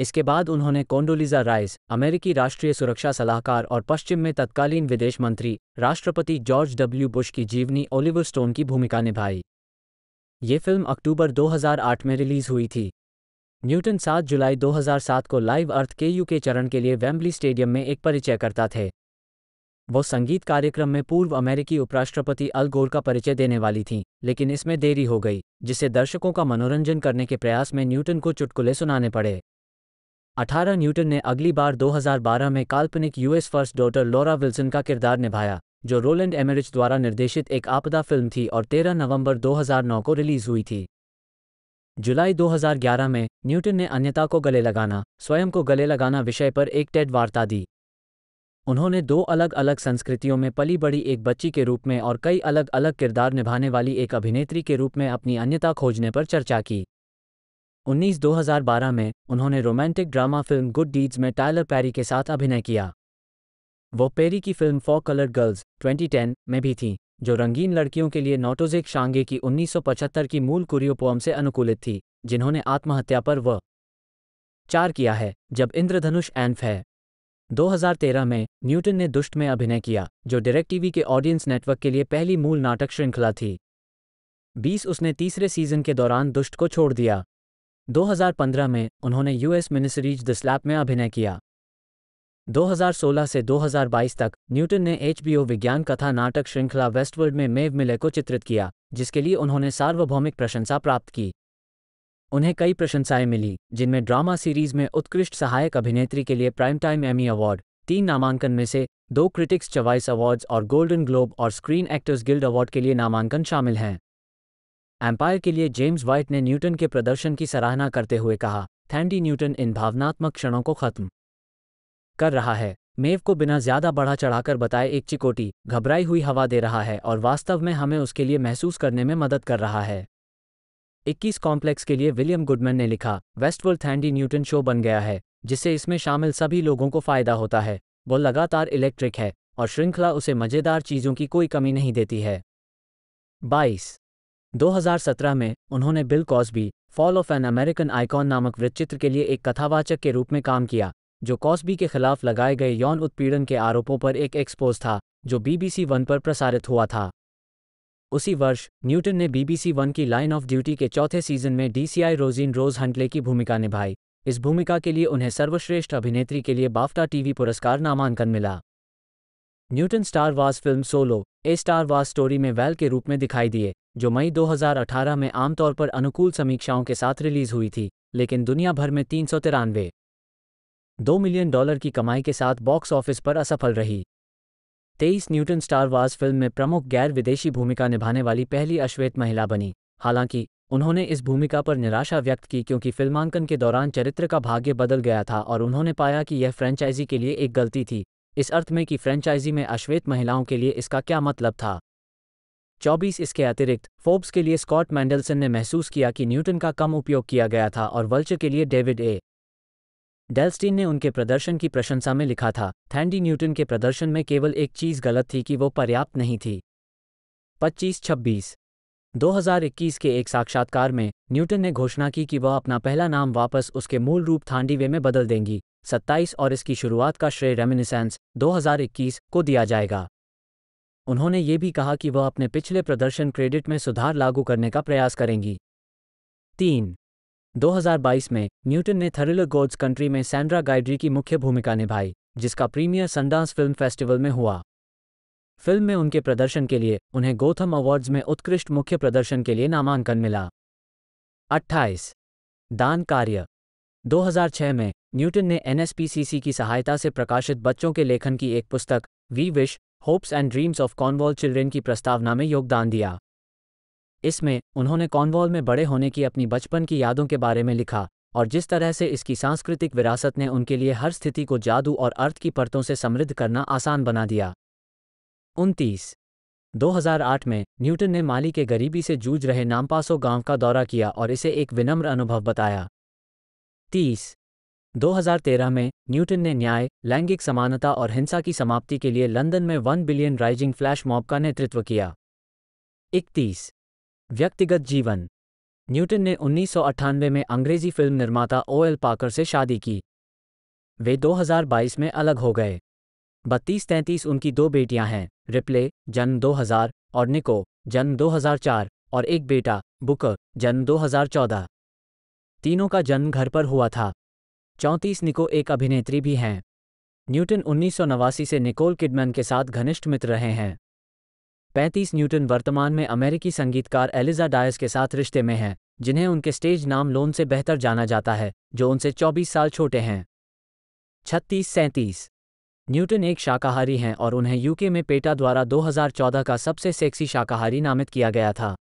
इसके बाद उन्होंने कोंडोलिजा राइस अमेरिकी राष्ट्रीय सुरक्षा सलाहकार और पश्चिम में तत्कालीन विदेश मंत्री राष्ट्रपति जॉर्ज डब्ल्यू बुश की जीवनी ओलिवर स्टोन की भूमिका निभाई ये फिल्म अक्टूबर 2008 में रिलीज हुई थी न्यूटन 7 जुलाई 2007 को लाइव अर्थ के यू के चरण के लिए वेम्बली स्टेडियम में एक परिचय करता थे वो संगीत कार्यक्रम में पूर्व अमेरिकी उपराष्ट्रपति अल गोर का परिचय देने वाली थीं, लेकिन इसमें देरी हो गई जिससे दर्शकों का मनोरंजन करने के प्रयास में न्यूटन को चुटकुले सुनाने पड़े 18 न्यूटन ने अगली बार 2012 में काल्पनिक US first daughter Laura Wilson का किरदार निभाया जो रोलैंड एमरिच द्वारा निर्देशित एक आपदा फिल्म थी और 13 नवंबर 2009 को रिलीज हुई थी जुलाई 2011 में न्यूटन ने अन्यता को गले लगाना स्वयं को गले लगाना विषय पर एक टेड वार्ता दी उन्होंने दो अलग अलग संस्कृतियों में पली बड़ी एक बच्ची के रूप में और कई अलग अलग किरदार निभाने वाली एक अभिनेत्री के रूप में अपनी अन्यता खोजने पर चर्चा की 19 2012 में उन्होंने romantic drama film good deeds में टायलर पैरी के साथ अभिनय किया वो पेरी की फिल्म फॉर कलर्ड गर्ल्स 2010 में भी थी जो रंगीन लड़कियों के लिए नोटोजेक शांगे की 1975 की मूल कुरियो पोम से अनुकूलित थी जिन्होंने आत्महत्या पर व चार किया है जब इंद्रधनुष एन्फ है 2013 में न्यूटन ने दुष्ट में अभिनय किया जो डायरेक्ट टीवी के ऑडियंस नेटवर्क के लिए पहली मूल नाटक श्रृंखला थी 20 उसने तीसरे सीजन के दौरान दुष्ट को छोड़ दिया 2015 में उन्होंने यूएस मिनिसरीज द स्लैप में अभिनय किया 2016 से 2022 तक न्यूटन ने एच विज्ञान कथा नाटक श्रृंखला वेस्टवर्ल्ड में मेव मिले को चित्रित किया जिसके लिए उन्होंने सार्वभौमिक प्रशंसा प्राप्त की उन्हें कई प्रशंसाएं मिली जिनमें ड्रामा सीरीज में उत्कृष्ट सहायक अभिनेत्री के लिए प्राइम टाइम एमी अवार्ड तीन नामांकन में से दो क्रिटिक्स चवाइस अवार्ड्स और गोल्डन ग्लोब और स्क्रीन एक्टर्स गिल्ड अवार्ड के लिए नामांकन शामिल हैं एम्पायर के लिए जेम्स व्हाइट ने न्यूटन के प्रदर्शन की सराहना करते हुए कहा थैंडी न्यूटन इन भावनात्मक क्षणों को खत्म कर रहा है मेव को बिना ज्यादा बढ़ा चढ़ाकर बताए एक चिकोटी घबराई हुई हवा दे रहा है और वास्तव में हमें उसके लिए महसूस करने में मदद कर रहा है 21 कॉम्प्लेक्स के लिए विलियम गुडमैन ने लिखा वेस्टवर्ल्ड थैंडी न्यूटन शो बन गया है जिससे इसमें शामिल सभी लोगों को फायदा होता है वो लगातार इलेक्ट्रिक है और श्रृंखला उसे मज़ेदार चीज़ों की कोई कमी नहीं देती है 22. 2017 में उन्होंने Bill Cosby fall of an American icon नामक वृत्तचित्र के लिए एक कथावाचक के रूप में काम किया जो कॉस्बी के खिलाफ लगाए गए यौन उत्पीड़न के आरोपों पर एक एक्सपोज था जो बीबीसी वन पर प्रसारित हुआ था उसी वर्ष न्यूटन ने बीबीसी वन की लाइन ऑफ ड्यूटी के चौथे सीजन में डीसीआई रोजीन रोज हंटले की भूमिका निभाई इस भूमिका के लिए उन्हें सर्वश्रेष्ठ अभिनेत्री के लिए बाफ्टा टीवी पुरस्कार नामांकन मिला Newton star wars film solo a star wars story में वैल के रूप में दिखाई दिए जो मई 2018 में आमतौर पर अनुकूल समीक्षाओं के साथ रिलीज हुई थी लेकिन दुनिया भर में तीन सौ तिरानवे दो मिलियन डॉलर की कमाई के साथ बॉक्स ऑफिस पर असफल रही तेईस न्यूटन स्टार वार्स फिल्म में प्रमुख गैर विदेशी भूमिका निभाने वाली पहली अश्वेत महिला बनी हालांकि उन्होंने इस भूमिका पर निराशा व्यक्त की क्योंकि फिल्मांकन के दौरान चरित्र का भाग्य बदल गया था और उन्होंने पाया कि यह फ्रेंचाइजी के लिए एक गलती थी इस अर्थ में कि फ्रेंचाइजी में अश्वेत महिलाओं के लिए इसका क्या मतलब था चौबीस इसके अतिरिक्त फोर्ब्स के लिए स्कॉट मैंडलसन ने महसूस किया कि न्यूटन का कम उपयोग किया गया था और वल्चर के लिए डेविड ए डेल्स्टीन ने उनके प्रदर्शन की प्रशंसा में लिखा था थैंडी न्यूटन के प्रदर्शन में केवल एक चीज गलत थी कि वो पर्याप्त नहीं थी 25 छब्बीस 2021 के एक साक्षात्कार में न्यूटन ने घोषणा की कि वह अपना पहला नाम वापस उसके मूल रूप थांडीवे में बदल देंगी 27 और इसकी शुरुआत का श्रेय रेमिनिसेंस 2021 को दिया जाएगा उन्होंने ये भी कहा कि वह अपने पिछले प्रदर्शन क्रेडिट में सुधार लागू करने का प्रयास करेंगी तीन 2022 में न्यूटन ने थरिलर गोड्स कंट्री में सैंड्रा गाइड्री की मुख्य भूमिका निभाई जिसका प्रीमियर संडांस फिल्म फेस्टिवल में हुआ फिल्म में उनके प्रदर्शन के लिए उन्हें गोथम अवार्ड्स में उत्कृष्ट मुख्य प्रदर्शन के लिए नामांकन मिला 28. दान कार्य 2006 में न्यूटन ने एनएसपीसीसी की सहायता से प्रकाशित बच्चों के लेखन की एक पुस्तक we wish hopes and dreams of Cornwall children की प्रस्तावना में योगदान दिया इसमें उन्होंने कॉनवॉल में बड़े होने की अपनी बचपन की यादों के बारे में लिखा और जिस तरह से इसकी सांस्कृतिक विरासत ने उनके लिए हर स्थिति को जादू और अर्थ की परतों से समृद्ध करना आसान बना दिया उनतीस 2008 में न्यूटन ने माली के गरीबी से जूझ रहे नामपासो गांव का दौरा किया और इसे एक विनम्र अनुभव बताया तीस 2013 में न्यूटन ने न्याय लैंगिक समानता और हिंसा की समाप्ति के लिए लंदन में one billion rising flash mob का नेतृत्व किया इकतीस व्यक्तिगत जीवन न्यूटन ने उन्नीस में अंग्रेजी फिल्म निर्माता ओ एल पाकर से शादी की वे 2022 में अलग हो गए बत्तीस तैंतीस उनकी दो बेटियां हैं रिप्ले जन्म 2000 और निको जन्म 2004 और एक बेटा बुकर जन्म 2014 तीनों का जन्म घर पर हुआ था चौंतीस निको एक अभिनेत्री भी हैं न्यूटन उन्नीस से निकोल किडमैन के साथ घनिष्ठ मित्र रहे हैं पैंतीस न्यूटन वर्तमान में अमेरिकी संगीतकार एलिजा डायस के साथ रिश्ते में हैं जिन्हें उनके स्टेज नाम लोन से बेहतर जाना जाता है जो उनसे 24 साल छोटे हैं छत्तीस सैंतीस न्यूटन एक शाकाहारी हैं और उन्हें यूके में पेटा द्वारा 2014 का सबसे सेक्सी शाकाहारी नामित किया गया था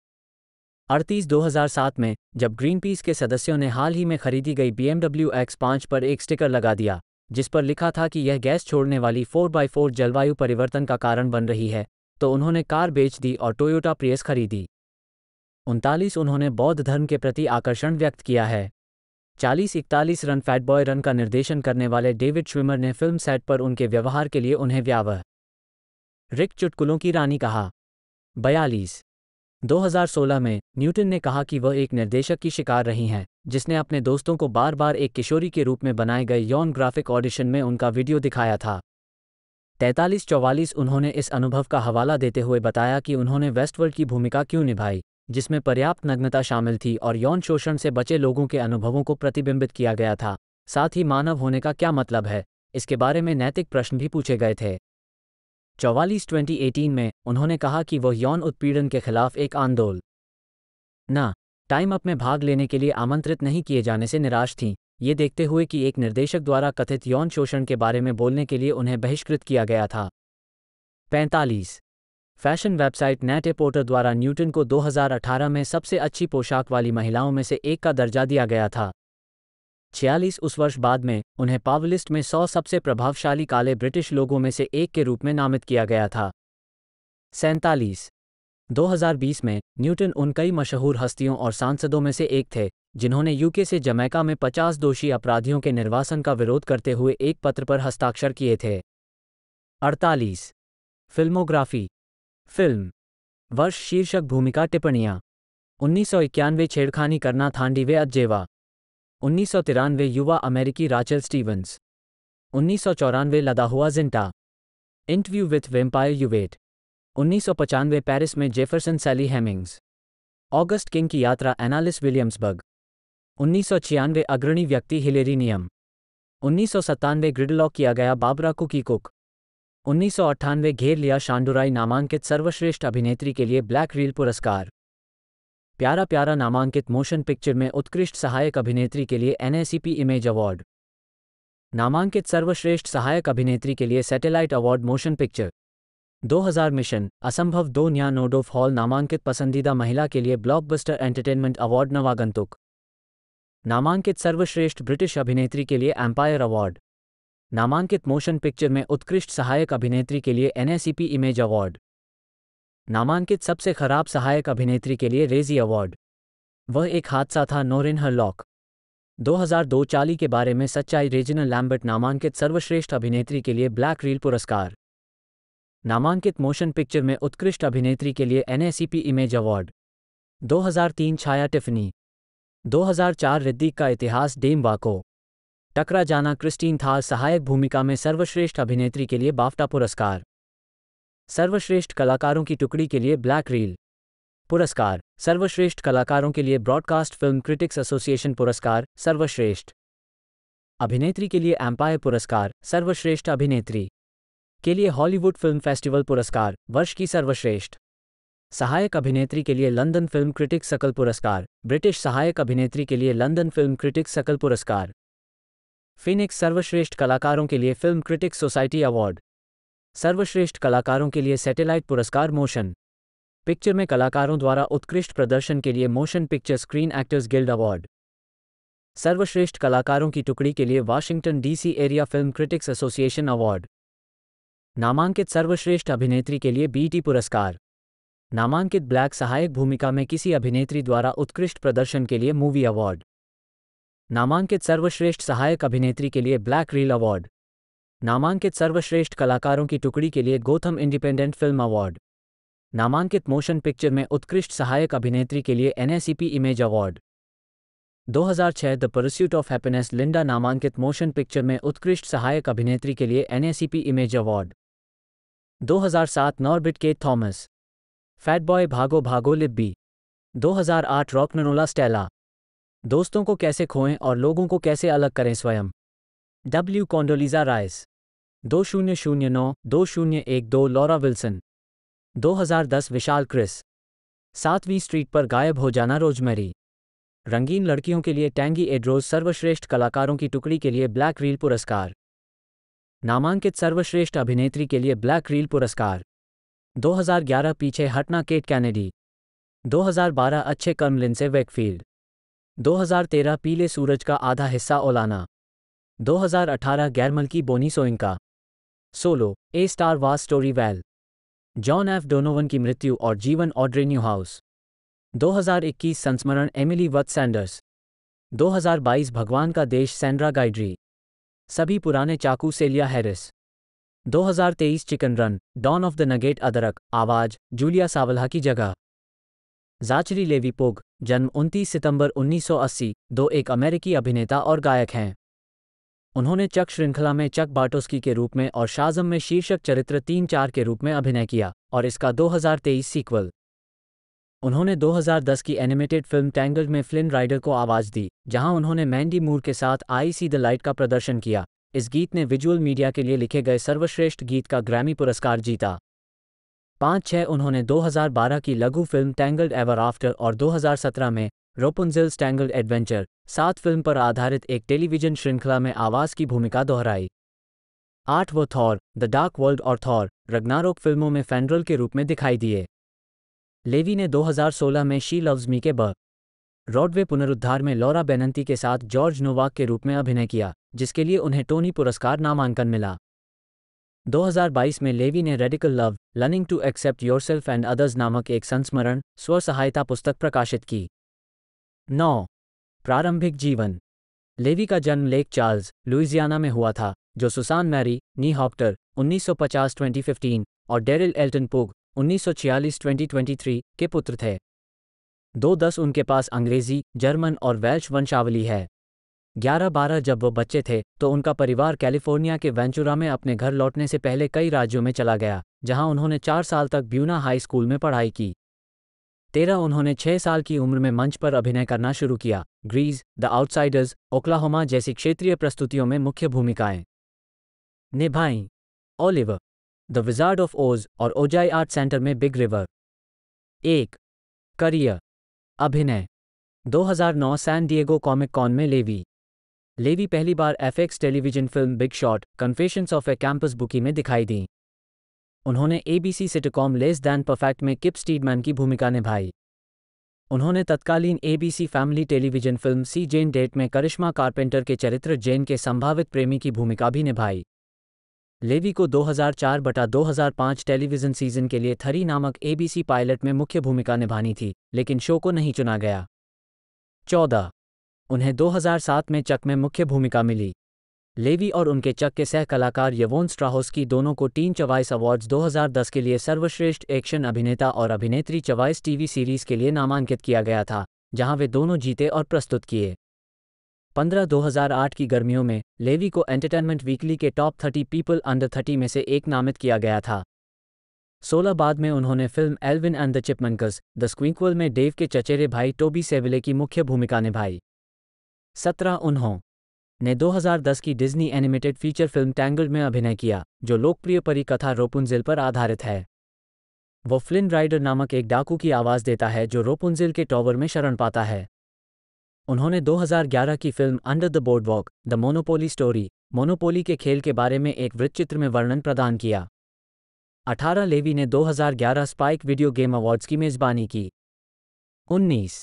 अड़तीस 2007 में जब ग्रीन पीस के सदस्यों ने हाल ही में खरीदी गई बी एमडब्ल्यू एक्स पांच पर एक स्टिकर लगा दिया जिस पर लिखा था कि यह गैस छोड़ने वाली फोर फोर जलवायु परिवर्तन का कारण बन रही है तो उन्होंने कार बेच दी और टोयोटा प्रियस खरीदी उनतालीस उन्होंने बौद्ध धर्म के प्रति आकर्षण व्यक्त किया है चालीस इकतालीस रन फैट बॉय रन का निर्देशन करने वाले डेविड श्विमर ने फिल्म सेट पर उनके व्यवहार के लिए उन्हें व्यावह रिक चुटकुलों की रानी कहा बयालीस 2016 में न्यूटन ने कहा कि वह एक निर्देशक की शिकार रही हैं जिसने अपने दोस्तों को बार बार एक किशोरी के रूप में बनाए गए यौन ग्राफिक ऑडिशन में उनका वीडियो दिखाया था तैतालीस चौवालीस उन्होंने इस अनुभव का हवाला देते हुए बताया कि उन्होंने वेस्टवर्ल्ड की भूमिका क्यों निभाई जिसमें पर्याप्त नग्नता शामिल थी और यौन शोषण से बचे लोगों के अनुभवों को प्रतिबिंबित किया गया था साथ ही मानव होने का क्या मतलब है इसके बारे में नैतिक प्रश्न भी पूछे गए थे चौवालीस एटीन में उन्होंने कहा कि वह यौन उत्पीड़न के खिलाफ एक आंदोलन न टाइम अप में भाग लेने के लिए आमंत्रित नहीं किए जाने से निराश थीं ये देखते हुए कि एक निर्देशक द्वारा कथित यौन शोषण के बारे में बोलने के लिए उन्हें बहिष्कृत किया गया था पैंतालीस फैशन वेबसाइट नेटे पोर्टर द्वारा न्यूटन को 2018 में सबसे अच्छी पोशाक वाली महिलाओं में से एक का दर्जा दिया गया था छियालीस उस वर्ष बाद में उन्हें पावलिस्ट में सौ सबसे प्रभावशाली काले ब्रिटिश लोगों में से एक के रूप में नामित किया गया था सैंतालीस 2020 में न्यूटन उन कई मशहूर हस्तियों और सांसदों में से एक थे जिन्होंने यूके से जमैका में 50 दोषी अपराधियों के निर्वासन का विरोध करते हुए एक पत्र पर हस्ताक्षर किए थे 48 फिल्मोग्राफी फिल्म वर्ष शीर्षक भूमिका टिप्पणियां उन्नीस सौ इक्यानवे छेड़खानी करना थांडीवे अज्जेवा उन्नीस सौ तिरानवे युवा अमेरिकी राचल स्टीवंस उन्नीस सौ चौरानवे लदाहुआ जिंटा इंटरव्यू विथ वेम्पायर यूवेट उन्नीस सौ पचानवे पैरिस में Jefferson Sally Hemings August King की यात्रा एनालिस विलियम्सबर्ग उन्नीस सौ छियानवे अग्रणी व्यक्ति हिलेरी नियम उन्नीस सौ सत्तानवे किया गया बाबरा कुकी कुक उन्नीस सौ अट्ठानवे घेर लिया शांडुराई नामांकित सर्वश्रेष्ठ अभिनेत्री के लिए ब्लैक रील पुरस्कार प्यारा प्यारा नामांकित मोशन पिक्चर में उत्कृष्ट सहायक अभिनेत्री के लिए एनएसीपी इमेज अवार्ड नामांकित सर्वश्रेष्ठ सहायक अभिनेत्री के लिए satellite award motion picture 2000 mission असंभव दो न्या नोडोफ हॉल नामांकित पसंदीदा महिला के लिए ब्लॉकबस्टर एंटरटेनमेंट अवार्ड नवागंतुक नामांकित सर्वश्रेष्ठ ब्रिटिश अभिनेत्री के लिए एम्पायर अवार्ड नामांकित मोशन पिक्चर में उत्कृष्ट सहायक अभिनेत्री के लिए एनएसीपी इमेज अवार्ड नामांकित सबसे खराब सहायक अभिनेत्री के लिए रेजी अवार्ड वह एक हादसा था नोरिन हजार 2002 चाली के बारे में सच्चाई रेजिनल लैम्बर्ट नामांकित सर्वश्रेष्ठ अभिनेत्री के लिए ब्लैक रील पुरस्कार नामांकित मोशन पिक्चर में उत्कृष्ट अभिनेत्री के लिए एनएसीपी इमेज अवार्ड 2003 छाया टिफनी 2004 रिद्दी का इतिहास डेम वाको टकरा जाना क्रिस्टीन थार सहायक भूमिका में सर्वश्रेष्ठ अभिनेत्री के लिए बाफ्टा पुरस्कार सर्वश्रेष्ठ कलाकारों की टुकड़ी के लिए ब्लैक रील पुरस्कार सर्वश्रेष्ठ कलाकारों के लिए ब्रॉडकास्ट फिल्म क्रिटिक्स एसोसिएशन पुरस्कार सर्वश्रेष्ठ अभिनेत्री के लिए एम्पायर पुरस्कार सर्वश्रेष्ठ अभिनेत्री के लिए हॉलीवुड फिल्म फेस्टिवल पुरस्कार वर्ष की सर्वश्रेष्ठ सहायक अभिनेत्री के लिए लंदन फिल्म क्रिटिक सकल पुरस्कार ब्रिटिश सहायक अभिनेत्री के लिए लंदन फिल्म क्रिटिक सकल पुरस्कार फिनिक्स सर्वश्रेष्ठ कलाकारों के लिए फिल्म क्रिटिक सोसाइटी अवार्ड सर्वश्रेष्ठ कलाकारों के लिए सैटेलाइट पुरस्कार मोशन पिक्चर में कलाकारों द्वारा उत्कृष्ट प्रदर्शन के लिए motion picture screen actors guild award सर्वश्रेष्ठ कलाकारों की टुकड़ी के लिए Washington DC area film critics association award नामांकित सर्वश्रेष्ठ अभिनेत्री के लिए बीटी पुरस्कार नामांकित ब्लैक सहायक भूमिका में किसी अभिनेत्री द्वारा उत्कृष्ट प्रदर्शन के लिए मूवी अवार्ड नामांकित सर्वश्रेष्ठ सहायक अभिनेत्री के लिए ब्लैक रील अवार्ड नामांकित सर्वश्रेष्ठ कलाकारों की टुकड़ी के लिए गोथम इंडिपेंडेंट फिल्म अवार्ड नामांकित मोशन पिक्चर में उत्कृष्ट सहायक अभिनेत्री के लिए NAACP image award 2006 the pursuit of happiness Linda नामांकित मोशन पिक्चर में उत्कृष्ट सहायक अभिनेत्री के लिए एनएसीपी इमेज अवार्ड 2007 नॉर्बिट के थॉमस फैट बॉय भागो भागो लिब्बी 2008 रॉकनोला स्टेला दोस्तों को कैसे खोएं और लोगों को कैसे अलग करें स्वयं डब्ल्यू कॉन्डोलीजा राइस दो शून्य शून्य नौ दो शून्य एक दो लॉरा विल्सन 2010 विशाल क्रिस सातवीं स्ट्रीट पर गायब हो जाना रोजमेरी रंगीन लड़कियों के लिए टैंगी एड्रोज सर्वश्रेष्ठ कलाकारों की टुकड़ी के लिए ब्लैक रील पुरस्कार नामांकित सर्वश्रेष्ठ अभिनेत्री के लिए ब्लैक रील पुरस्कार 2011 पीछे हटना केट कैनेडी 2012 अच्छे कर्म लिंसे वेकफील्ड 2013 पीले सूरज का आधा हिस्सा ओलाना 2018 गैरमल की Bonnie Soyinka solo a star wars story Val John F Donovan की मृत्यु और जीवन ऑड्रे न्यू हाउस 2021 संस्मरण एमिली वत सैंडर्स 2022 भगवान का देश सैंड्रा गाइड्री सभी पुराने चाकू Celia Harris 2023 chicken run dawn of the nugget अदरक आवाज जूलिया सावल्हा की जगह जाचरी लेवी पोग जन्म 29 सितंबर 1980 दो एक अमेरिकी अभिनेता और गायक हैं उन्होंने चक श्रृंखला में चक बाटोस्की के रूप में और शाजम में शीर्षक चरित्र तीन चार के रूप में अभिनय किया और इसका 2023 सीक्वल उन्होंने 2010 की एनिमेटेड फिल्म टैंगल में फ्लिन राइडर को आवाज़ दी जहां उन्होंने मैंडी मूर के साथ आई सी द लाइट का प्रदर्शन किया इस गीत ने विजुअल मीडिया के लिए लिखे गए सर्वश्रेष्ठ गीत का ग्रैमी पुरस्कार जीता पांच छह उन्होंने 2012 की लघु फिल्म टैंगल्ड एवर आफ्टर और 2017 में रोपनजिल्स टैंगल्ड एडवेंचर सात फिल्म पर आधारित एक टेलीविजन श्रृंखला में आवाज़ की भूमिका दोहराई आठ वो थॉर द डार्क वर्ल्ड और थॉर रगनारोक फिल्मों में फैंड्रल के रूप में दिखाई दिए लेवी ने 2016 में शी लव्स मी के ब रॉडवे पुनरुद्धार में लौरा बेनंती के साथ जॉर्ज नोवाक के रूप में अभिनय किया जिसके लिए उन्हें टोनी पुरस्कार नामांकन मिला 2022 में लेवी ने radical love learning to accept yourself and others नामक एक संस्मरण स्व सहायता पुस्तक प्रकाशित की नौ प्रारंभिक जीवन लेवी का जन्म लेक चार्ल्स लुइजियाना में हुआ था जो सुसान मैरी नी हॉप्टर 1950-2015 और डेरिल एल्टन पोग 1946-2023 के पुत्र थे दो दस उनके पास अंग्रेजी जर्मन और वेल्श वंशावली है ग्यारह बारह जब वो बच्चे थे तो उनका परिवार कैलिफोर्निया के वेंचुरा में अपने घर लौटने से पहले कई राज्यों में चला गया जहां उन्होंने चार साल तक ब्यूना हाई स्कूल में पढ़ाई की तेरह उन्होंने छह साल की उम्र में मंच पर अभिनय करना शुरू किया ग्रीज द आउटसाइडर्स ओक्लाहोमा जैसी क्षेत्रीय प्रस्तुतियों में मुख्य भूमिकाएं निभाई olive the wizard of Oz और ओजाई आर्ट सेंटर में बिग रिवर एक करियर अभिनय 2009 सैन डिएगो कॉमिक कॉन में लेवी लेवी पहली बार FX television film big shot confessions of a campus bookie में दिखाई दी उन्होंने ABC sitcom less than perfect में किप स्टीडमैन की भूमिका निभाई उन्होंने तत्कालीन ABC family television film see Jane date में करिश्मा कारपेंटर के चरित्र जेन के संभावित प्रेमी की भूमिका भी निभाई लेवी को 2004 बटा 2005 टेलीविजन सीजन के लिए थरी नामक एबीसी पायलट में मुख्य भूमिका निभानी थी लेकिन शो को नहीं चुना गया चौदह उन्हें 2007 में चक में मुख्य भूमिका मिली लेवी और उनके चक के सह कलाकार यवोन की दोनों को टीन चवाइस अवार्ड्स 2010 के लिए सर्वश्रेष्ठ एक्शन अभिनेता और अभिनेत्री चवाइस टीवी सीरीज के लिए नामांकित किया गया था जहां वे दोनों जीते और प्रस्तुत किए हजार आठ की गर्मियों में लेवी को एंटरटेनमेंट वीकली के top thirty people under thirty में से एक नामित किया गया था सोलह बाद में उन्होंने film Alvin and the chipmunks the squeakquel में डेव के चचेरे भाई टोबी सेविले की मुख्य भूमिका निभाई उन्हों उन्होंने 2010 की Disney animated feature film tangle में अभिनय किया जो लोकप्रिय परिकथा रोपुंजिल पर आधारित है वो फ्लिन राइडर नामक एक डाकू की आवाज़ देता है जो रोपुंजिल के टॉवर में शरण पाता है उन्होंने 2011 की film under the boardwalk the monopoly story monopoly के खेल के बारे में एक वृत्तचित्र में वर्णन प्रदान किया 18 लेवी ने 2011 स्पाइक वीडियो गेम अवार्ड्स की मेजबानी की 19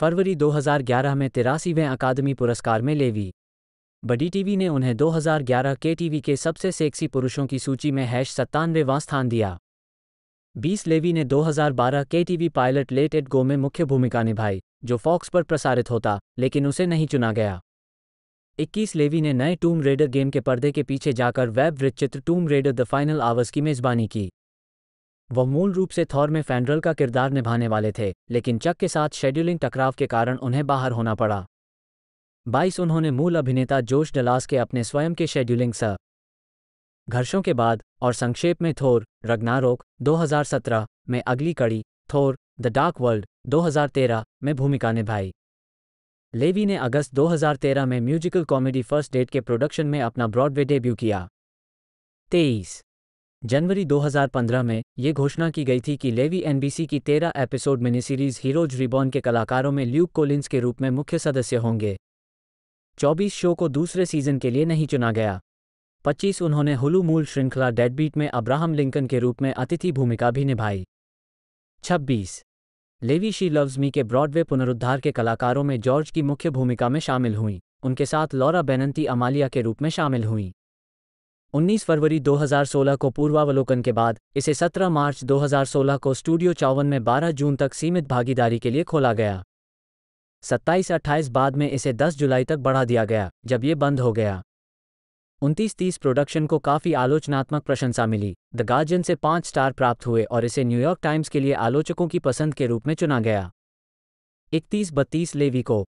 फरवरी 2011 में तिरासीवें अकादमी पुरस्कार में लेवी बडी टीवी ने उन्हें 2011 के टीवी के सबसे सेक्सी पुरुषों की सूची में हैश सत्तानवेवां स्थान दिया 20 लेवी ने 2012 के TV pilot let it go में मुख्य भूमिका निभाई जो फॉक्स पर प्रसारित होता लेकिन उसे नहीं चुना गया 21 लेवी ने नए टूम रेडर गेम के पर्दे के पीछे जाकर वेब वृचित्र tomb raider the final hours की मेजबानी की वह मूल रूप से थॉर में फैंड्रल का किरदार निभाने वाले थे लेकिन चक के साथ शेड्यूलिंग टकराव के कारण उन्हें बाहर होना पड़ा बाईस उन्होंने मूल अभिनेता जोश डलास के अपने स्वयं के शेड्यूलिंग स घर्षों के बाद और संक्षेप में थोर रगनारोक 2017 में अगली कड़ी थोर द डार्क वर्ल्ड 2013 में भूमिका निभाई लेवी ने अगस्त 2013 में म्यूजिकल कॉमेडी फर्स्ट डेट के प्रोडक्शन में अपना ब्रॉडवे डेब्यू किया 23 जनवरी 2015 में ये घोषणा की गई थी कि लेवी एनबीसी की 13 episode mini series heroes reborn के कलाकारों में ल्यूक कोलिंस के रूप में मुख्य सदस्य होंगे 24 शो को दूसरे सीजन के लिए नहीं चुना गया 25 उन्होंने हुलू मूल श्रृंखला डेडबीट में अब्राहम लिंकन के रूप में अतिथि भूमिका भी निभाई 26 लेवी शी लव्स मी के ब्रॉडवे पुनरुद्धार के कलाकारों में जॉर्ज की मुख्य भूमिका में शामिल हुईं उनके साथ लॉरा बेनंती अमालिया के रूप में शामिल हुईं 19 फरवरी 2016 को पूर्वावलोकन के बाद इसे 17 मार्च 2016 को स्टूडियो चौवन में 12 जून तक सीमित भागीदारी के लिए खोला गया 27-28 बाद में इसे 10 जुलाई तक बढ़ा दिया गया जब ये बंद हो गया उनतीस तीस प्रोडक्शन को काफ़ी आलोचनात्मक प्रशंसा मिली द गार्जियन से पांच स्टार प्राप्त हुए और इसे न्यूयॉर्क टाइम्स के लिए आलोचकों की पसंद के रूप में चुना गया इकतीस बत्तीस लेवी को